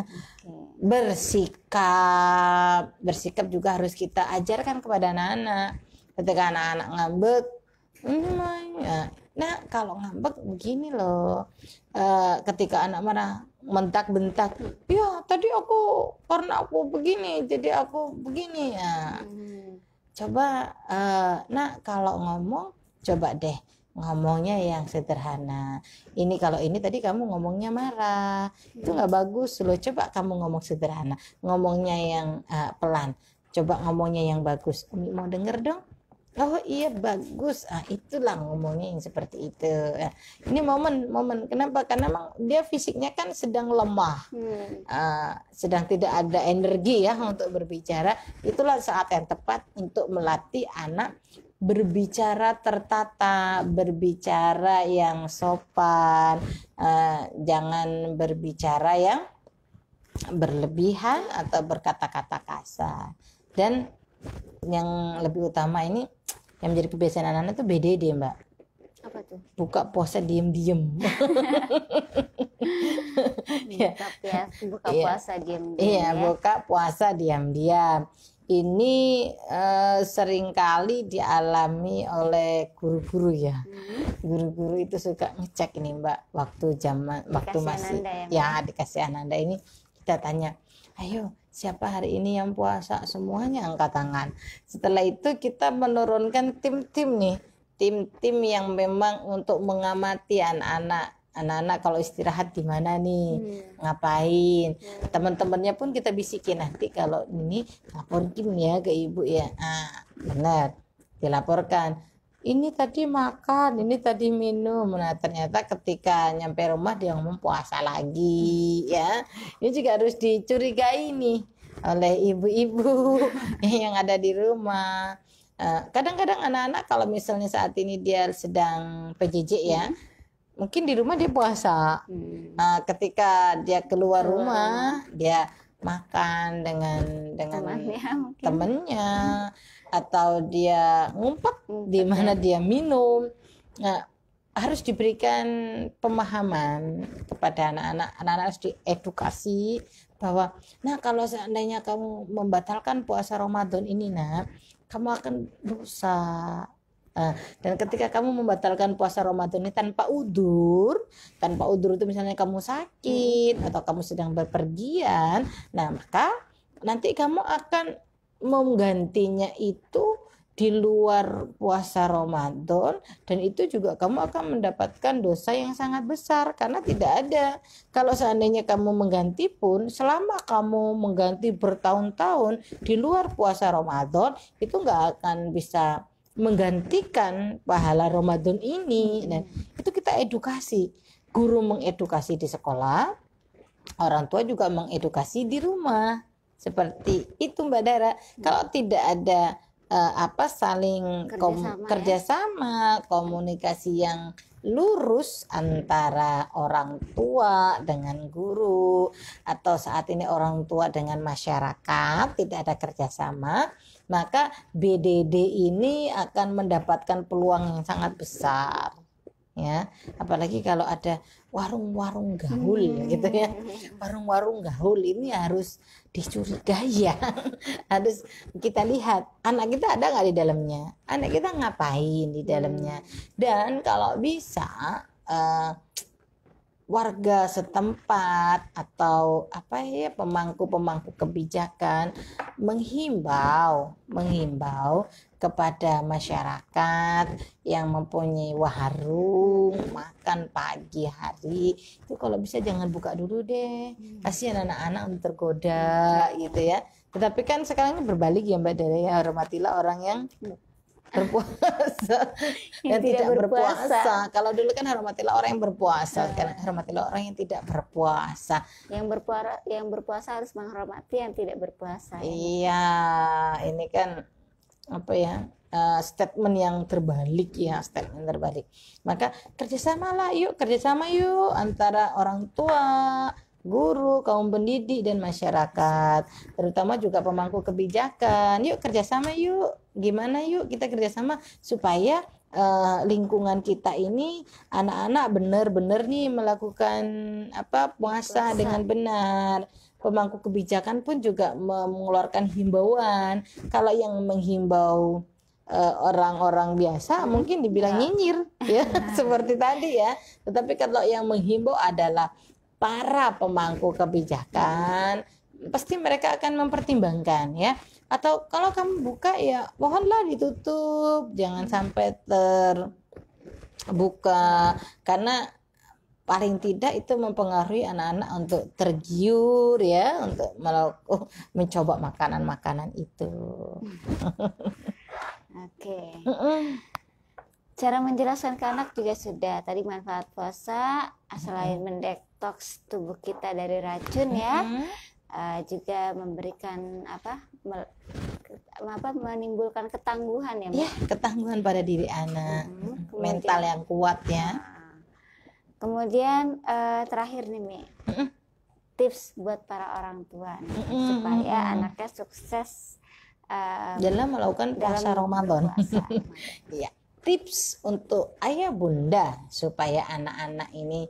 bersikap, bersikap juga harus kita ajarkan kepada anak-anak. Ketika anak-anak ngambek, mm, ya, Nah, kalau ngambek begini loh. E, ketika anak marah mentak-bentak, "Ya, tadi aku karena aku begini, jadi aku begini." Ya. Hmm. Coba e, nah kalau ngomong coba deh ngomongnya yang sederhana. Ini kalau ini tadi kamu ngomongnya marah, hmm. itu nggak bagus loh. Coba kamu ngomong sederhana, ngomongnya yang uh, pelan. Coba ngomongnya yang bagus. Umi mau denger dong? Oh iya bagus. Ah itulah ngomongnya yang seperti itu. Ya. Ini momen-momen. Kenapa? Karena memang dia fisiknya kan sedang lemah, hmm. uh, sedang tidak ada energi ya untuk berbicara. Itulah saat yang tepat untuk melatih anak berbicara tertata, berbicara yang sopan, uh, jangan berbicara yang berlebihan atau berkata-kata kasar. Dan yang lebih utama ini yang menjadi kebiasaan anak-anak itu BDD mbak apa tuh buka puasa diem-diem
iya. ya. buka iya. puasa diem diem iya ya.
buka puasa diam-diam ini uh, seringkali dialami oleh guru-guru ya. Hmm. Guru-guru hmm. itu suka ngecek ini Mbak waktu zaman waktu masih Ananda ya, ya dikasih Ananda ini kita tanya, "Ayo, siapa hari ini yang puasa semuanya angkat tangan setelah itu kita menurunkan tim-tim nih tim-tim yang memang untuk mengamati anak-anak anak-anak kalau istirahat di mana nih hmm. ngapain hmm. teman-temannya pun kita bisikin nanti kalau ini laporkin ya ke ibu ya ah benar dilaporkan ini tadi makan, ini tadi minum. Nah, ternyata ketika nyampe rumah dia ngomong puasa lagi, ya. Ini juga harus dicurigai nih oleh ibu-ibu yang ada di rumah. Eh, kadang-kadang anak-anak kalau misalnya saat ini dia sedang PJJ ya, hmm. mungkin di rumah dia puasa. Nah, ketika dia keluar rumah, dia makan dengan dengan temannya. temannya. Hmm atau dia ngumpet di mana ya. dia minum. Nah, harus diberikan pemahaman kepada anak-anak. Anak-anak harus diedukasi bahwa nah kalau seandainya kamu membatalkan puasa Ramadan ini nah kamu akan dosa. Nah, dan ketika kamu membatalkan puasa Ramadan ini tanpa udur, tanpa udur itu misalnya kamu sakit hmm. atau kamu sedang berpergian, nah maka nanti kamu akan menggantinya itu di luar puasa Ramadan dan itu juga kamu akan mendapatkan dosa yang sangat besar karena tidak ada. Kalau seandainya kamu mengganti pun selama kamu mengganti bertahun-tahun di luar puasa Ramadan itu nggak akan bisa menggantikan pahala Ramadan ini. Nah, itu kita edukasi. Guru mengedukasi di sekolah, orang tua juga mengedukasi di rumah seperti itu Mbak Dara. Hmm. Kalau tidak ada uh, apa saling kerjasama, kom ya. kerjasama komunikasi yang lurus antara orang tua dengan guru atau saat ini orang tua dengan masyarakat tidak ada kerjasama maka BDD ini akan mendapatkan peluang yang sangat besar ya apalagi kalau ada warung-warung gaul hmm. gitu ya warung-warung gaul ini harus dicurigai ya harus kita lihat anak kita ada nggak di dalamnya anak kita ngapain di dalamnya dan kalau bisa uh, warga setempat atau apa ya pemangku-pemangku kebijakan menghimbau menghimbau kepada masyarakat yang mempunyai warung makan pagi hari itu kalau bisa jangan buka dulu deh hmm. kasihan anak-anak tergoda gitu ya tetapi kan sekarang ini berbalik ya Mbak Dara ya hormatilah orang yang berpuasa yang dan tidak, berpuasa. berpuasa. Kalau dulu kan hormatilah orang yang berpuasa, sekarang nah. hmm. hormatilah orang yang tidak berpuasa.
Yang berpuasa yang berpuasa harus menghormati yang tidak berpuasa. Iya, ini kan
apa ya uh, statement yang terbalik ya statement terbalik maka kerjasama lah yuk kerjasama yuk antara orang tua guru kaum pendidik dan masyarakat terutama juga pemangku kebijakan yuk kerjasama yuk gimana yuk kita kerjasama supaya uh, lingkungan kita ini anak-anak benar-benar nih melakukan apa puasa. dengan benar pemangku kebijakan pun juga mengeluarkan himbauan. Kalau yang menghimbau eh, orang-orang uh, biasa hmm. mungkin dibilang ya. nyinyir ya seperti tadi ya. Tetapi kalau yang menghimbau adalah para pemangku kebijakan pasti mereka akan mempertimbangkan ya atau kalau kamu buka ya mohonlah ditutup jangan sampai terbuka karena paling tidak itu mempengaruhi anak-anak untuk tergiur ya untuk melakukan mencoba makanan-makanan itu. Hmm.
Oke. Okay. Cara menjelaskan ke anak juga sudah tadi manfaat puasa selain mendetoks tubuh kita dari racun ya. Uh, juga memberikan apa mel, apa menimbulkan ketangguhan ya, Mbak? ya
ketangguhan pada diri anak -hmm. mental yang kuat ya nah,
Kemudian uh, terakhir nih Mi, tips buat para orang tua nih, supaya anaknya sukses um, eh, dalam melakukan puasa dalam
Ramadan. Iya. tips untuk ayah bunda supaya anak-anak ini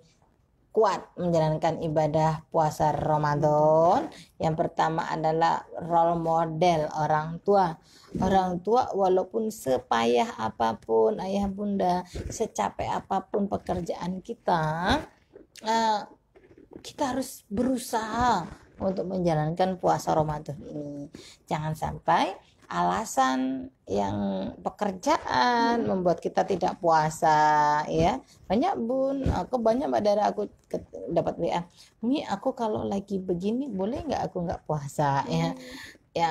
kuat menjalankan ibadah puasa Ramadan. Yang pertama adalah role model orang tua. Orang tua walaupun sepayah apapun ayah bunda, secapek apapun pekerjaan kita, eh, kita harus berusaha untuk menjalankan puasa Ramadan ini. Jangan sampai alasan yang pekerjaan membuat kita tidak puasa ya banyak bun aku banyak mbak Dara aku dapat WA ah, mi aku kalau lagi begini boleh nggak aku nggak puasa ya? hmm. ya ya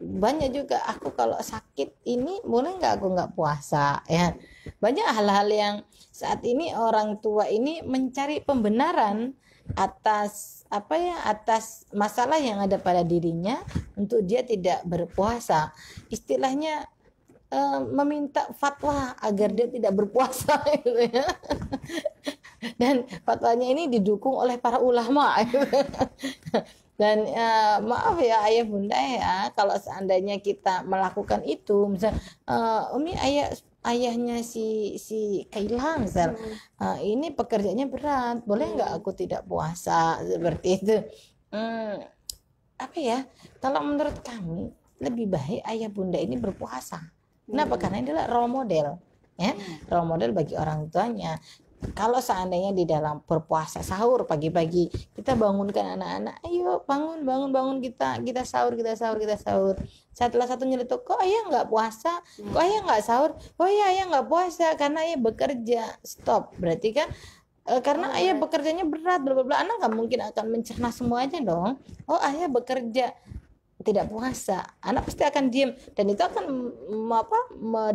banyak juga aku kalau sakit ini boleh nggak aku nggak puasa ya banyak hal-hal yang saat ini orang tua ini mencari pembenaran atas apa ya atas masalah yang ada pada dirinya untuk dia tidak berpuasa. Istilahnya e, meminta fatwa agar dia tidak berpuasa gitu ya. Dan fatwanya ini didukung oleh para ulama gitu. Dan e, maaf ya ayah bunda ya, kalau seandainya kita melakukan itu, misal e, Umi ayah ayahnya si si kehilangan. hmm. uh, ini pekerjaannya berat boleh hmm. nggak aku tidak puasa seperti itu hmm, apa ya kalau menurut kami lebih baik ayah bunda ini berpuasa kenapa hmm. karena ini adalah role model ya hmm. role model bagi orang tuanya kalau seandainya di dalam berpuasa sahur pagi-pagi kita bangunkan anak-anak ayo bangun bangun bangun kita kita sahur kita sahur kita sahur setelah satu nyeletuk kok ayah nggak puasa kok ayah nggak sahur oh iya ayah nggak puasa karena ayah bekerja stop berarti kan e, karena ayah bekerjanya berat bla bla bla anak nggak mungkin akan mencerna semuanya dong oh ayah bekerja tidak puasa anak pasti akan diem dan itu akan apa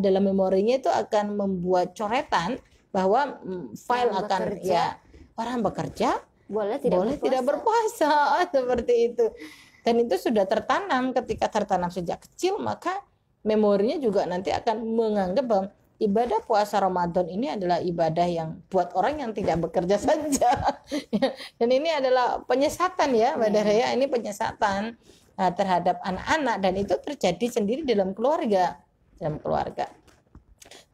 dalam memorinya itu akan membuat coretan bahwa
mm, file orang akan bekerja. ya
orang bekerja
boleh tidak boleh berpuasa. tidak
berpuasa oh, seperti itu dan itu sudah tertanam ketika tertanam sejak kecil maka memorinya juga nanti akan menganggap bahwa ibadah puasa Ramadan ini adalah ibadah yang buat orang yang tidak bekerja saja. dan ini adalah penyesatan ya, Mbak iya. ya ini penyesatan eh, terhadap anak-anak dan itu terjadi sendiri dalam keluarga, dalam keluarga.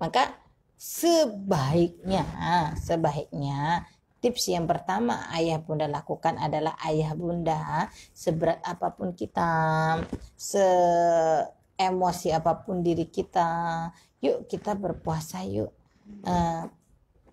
Maka sebaiknya sebaiknya tips yang pertama ayah bunda lakukan adalah ayah bunda seberat apapun kita se emosi apapun diri kita yuk kita berpuasa yuk uh,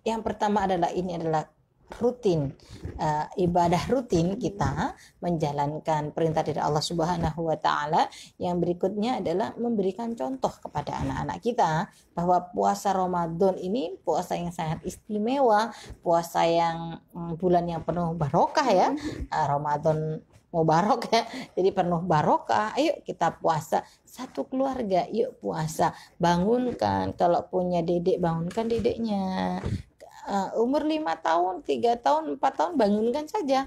yang pertama adalah ini adalah rutin uh, ibadah rutin kita menjalankan perintah dari Allah Subhanahu wa taala yang berikutnya adalah memberikan contoh kepada anak-anak kita bahwa puasa Ramadan ini puasa yang sangat istimewa, puasa yang um, bulan yang penuh barokah ya. Uh, Ramadan mubarok ya. Jadi penuh barokah. Ayo kita puasa satu keluarga. Yuk puasa. Bangunkan kalau punya dedek bangunkan dedeknya uh, umur lima tahun tiga tahun empat tahun bangunkan saja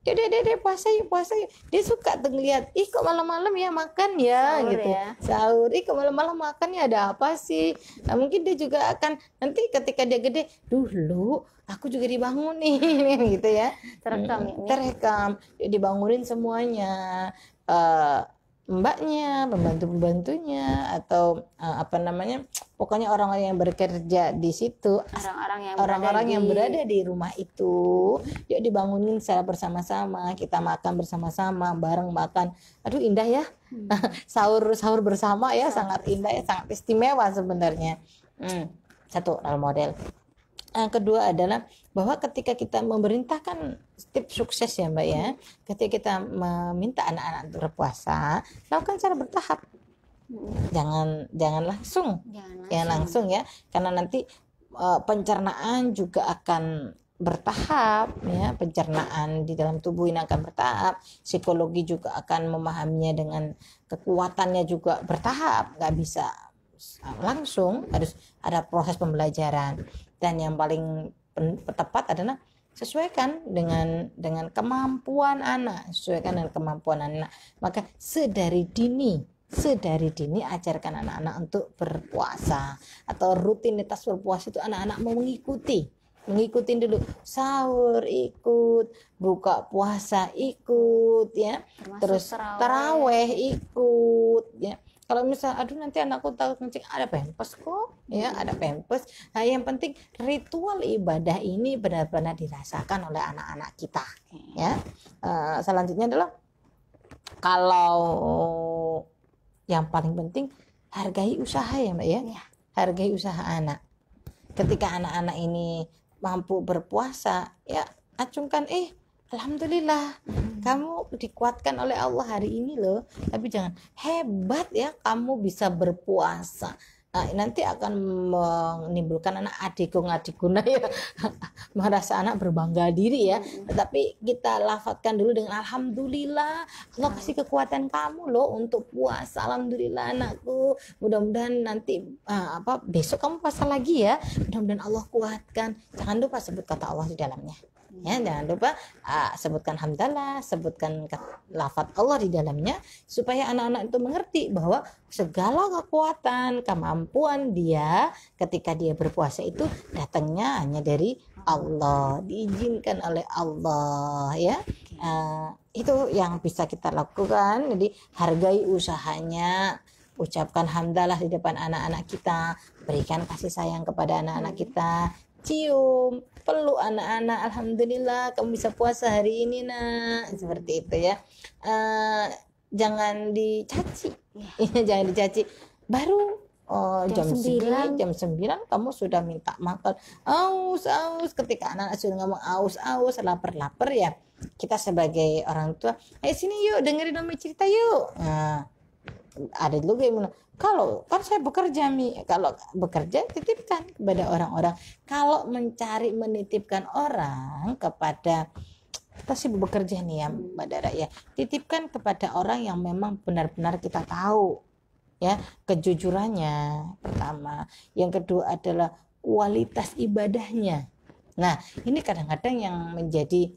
deh deh puasa yuk puasa yuk dia suka terlihat. ih kok malam-malam ya makan ya sahur gitu ya. sahur ih kok malam-malam makan ya ada apa sih nah, mungkin dia juga akan nanti ketika dia gede dulu aku juga dibangunin gitu ya terekam ya, terekam dibangunin semuanya uh, mbaknya, pembantu-pembantunya atau uh, apa namanya? Pokoknya orang-orang yang bekerja di situ,
orang-orang yang orang-orang berada yang di... berada
di rumah itu, yuk dibangunin secara bersama-sama, kita makan bersama-sama, bareng makan. Aduh indah ya. Hmm. sahur sahur bersama ya, sahur. sangat indah ya, sangat istimewa sebenarnya. Hmm. Satu role model. Yang kedua adalah bahwa ketika kita memerintahkan tips sukses ya Mbak ya, hmm. ketika kita meminta anak-anak untuk berpuasa, lakukan secara bertahap. Hmm. Jangan jangan langsung. Jangan ya, langsung, langsung ya, karena nanti uh, pencernaan juga akan bertahap ya pencernaan di dalam tubuh ini akan bertahap psikologi juga akan memahaminya dengan kekuatannya juga bertahap nggak bisa langsung harus ada proses pembelajaran dan yang paling tepat adalah sesuaikan dengan dengan kemampuan anak, sesuaikan dengan kemampuan anak. Maka sedari dini sedari dini ajarkan anak-anak untuk berpuasa atau rutinitas berpuasa itu anak-anak mau mengikuti mengikuti dulu sahur ikut buka puasa ikut ya Termasuk terus teraweh ikut ya kalau misal aduh nanti anakku takut kencing ada pempes kok ya ada pempes nah yang penting ritual ibadah ini benar-benar dirasakan oleh anak-anak kita ya uh, selanjutnya adalah kalau yang paling penting hargai usaha ya mbak ya, ya. hargai usaha anak ketika anak-anak ini mampu berpuasa ya acungkan eh Alhamdulillah mm-hmm. kamu dikuatkan oleh Allah hari ini loh tapi jangan hebat ya kamu bisa berpuasa nah, nanti akan menimbulkan anak adikku ngadiguna ya merasa anak berbangga diri ya hmm. tetapi kita lafatkan dulu dengan Alhamdulillah Allah kasih kekuatan kamu loh untuk puasa Alhamdulillah anakku mudah-mudahan nanti uh, apa besok kamu puasa lagi ya mudah-mudahan Allah kuatkan jangan lupa sebut kata Allah di dalamnya ya jangan lupa uh, sebutkan hamdalah sebutkan lafat Allah di dalamnya supaya anak-anak itu mengerti bahwa segala kekuatan kemampuan dia ketika dia berpuasa itu datangnya hanya dari Allah diizinkan oleh Allah ya uh, itu yang bisa kita lakukan jadi hargai usahanya ucapkan hamdalah di depan anak-anak kita berikan kasih sayang kepada anak-anak kita cium perlu anak-anak alhamdulillah kamu bisa puasa hari ini nak seperti itu ya uh, jangan dicaci jangan dicaci baru Oh, jam, jam 9. 9 jam 9 kamu sudah minta makan aus aus ketika anak-anak sudah ngomong aus aus lapar lapar ya kita sebagai orang tua eh sini yuk dengerin mami cerita yuk nah, ada juga yang bilang kalau kan saya bekerja mi, kalau bekerja titipkan kepada orang-orang. Kalau mencari menitipkan orang kepada kita sih bekerja nih ya Mbak Dara ya. Titipkan kepada orang yang memang benar-benar kita tahu ya kejujurannya pertama. Yang kedua adalah kualitas ibadahnya. Nah, ini kadang-kadang yang menjadi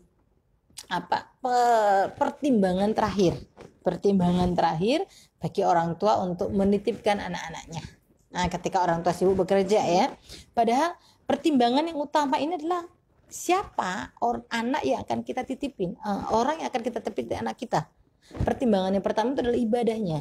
apa pertimbangan terakhir pertimbangan terakhir bagi orang tua untuk menitipkan anak-anaknya. Nah, ketika orang tua sibuk bekerja ya. Padahal pertimbangan yang utama ini adalah siapa orang anak yang akan kita titipin, eh, orang yang akan kita titipin anak kita. Pertimbangan yang pertama itu adalah ibadahnya.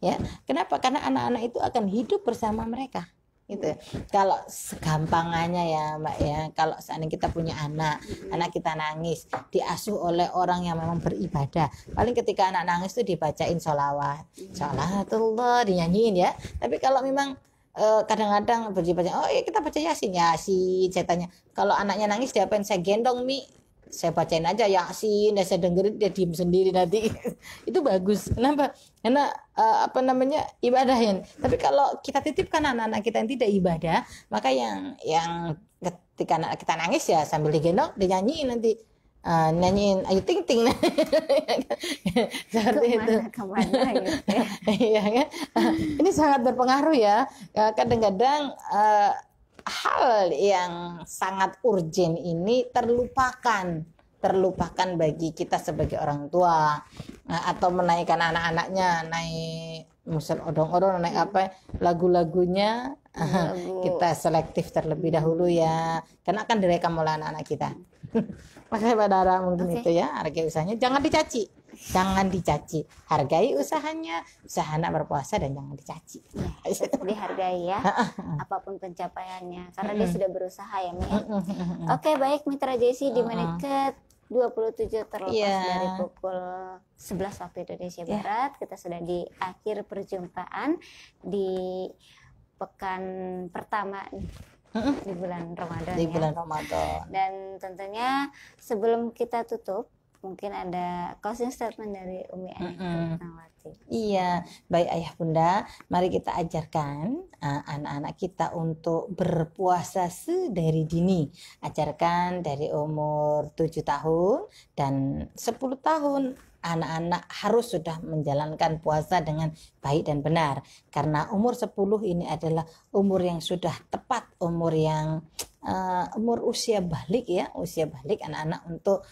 Ya. Kenapa? Karena anak-anak itu akan hidup bersama mereka gitu hmm. ya. kalau segampangannya ya mbak ya kalau seandainya kita punya anak anak kita nangis diasuh oleh orang yang memang beribadah paling ketika anak nangis tuh dibacain sholawat sholatullah dinyanyiin ya tapi kalau memang eh, kadang-kadang eh, oh ya kita baca yasin yasin saya tanya kalau anaknya nangis diapain saya gendong mi saya bacain aja Yasin, ya saya dengerin dia diem sendiri nanti. itu bagus. Kenapa? Karena uh, apa namanya? ibadahin. Tapi kalau kita titipkan anak-anak kita yang tidak ibadah, maka yang yang ketika anak kita nangis ya sambil digendong dinyanyiin nanti uh, eh, nanyain ayu ting ting seperti kemana, itu kemana, ya, iya, kan? ini sangat berpengaruh ya eh, kadang-kadang hal yang sangat urgen ini terlupakan terlupakan bagi kita sebagai orang tua nah, atau menaikkan anak-anaknya naik musel odong-odong naik hmm. apa lagu-lagunya iya, kita selektif terlebih dahulu ya karena akan direkam oleh anak-anak kita hmm. makanya pada mungkin okay. itu ya harga usahanya jangan dicaci jangan dicaci hargai usahanya usaha anak berpuasa dan jangan dicaci
ya, dihargai ya apapun pencapaiannya karena dia sudah berusaha ya Mi ya. oke baik Mitra Jesse di menit ke 27 terlepas yeah. dari pukul 11 waktu Indonesia yeah. Barat kita sudah di akhir perjumpaan di pekan pertama di bulan Ramadan. Di ya. bulan Ramadan. Dan tentunya sebelum kita tutup, mungkin ada closing statement dari Umi Ayah mm -hmm.
Iya, baik Ayah Bunda, mari kita ajarkan anak eh, anak-anak kita untuk berpuasa sedari dini. Ajarkan dari umur 7 tahun dan 10 tahun anak-anak harus sudah menjalankan puasa dengan baik dan benar. Karena umur 10 ini adalah umur yang sudah tepat, umur yang uh, umur usia balik ya, usia balik anak-anak untuk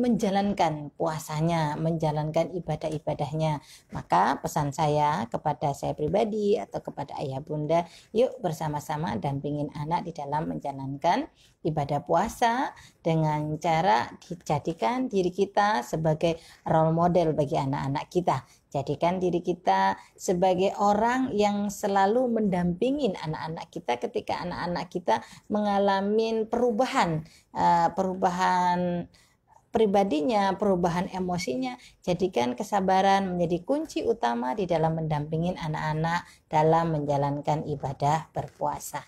menjalankan puasanya, menjalankan ibadah-ibadahnya. Maka pesan saya kepada saya pribadi atau kepada ayah bunda, yuk bersama-sama dampingin anak di dalam menjalankan ibadah puasa dengan cara dijadikan diri kita sebagai role model bagi anak-anak kita. Jadikan diri kita sebagai orang yang selalu mendampingin anak-anak kita ketika anak-anak kita mengalami perubahan, eh, perubahan pribadinya, perubahan emosinya, jadikan kesabaran menjadi kunci utama di dalam mendampingi anak-anak dalam menjalankan ibadah berpuasa.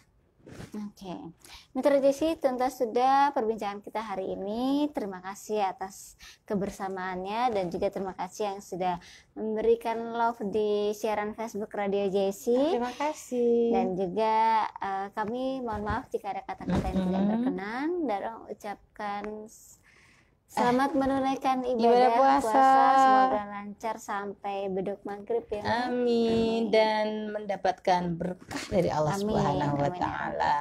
Oke, okay. Mitra Jesi tuntas sudah perbincangan kita hari ini. Terima kasih atas kebersamaannya dan juga terima kasih yang sudah memberikan love di siaran Facebook Radio Jesi. Terima kasih. Dan juga uh, kami mohon maaf jika ada kata-kata yang tidak berkenan Darong ucapkan Selamat menunaikan ibadah, ibadah puasa. puasa. Semoga lancar sampai bedok maghrib ya. Amin. Amin. Dan mendapatkan berkah dari Allah Amin. Subhanahu wa taala.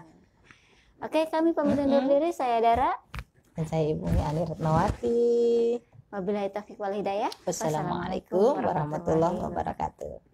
Oke, kami pamit undur mm -hmm. diri. Saya Dara. Dan saya Ibu Ali Retnawati. Wabillahi taufiq wal hidayah. Wassalamualaikum warahmatullahi wabarakatuh.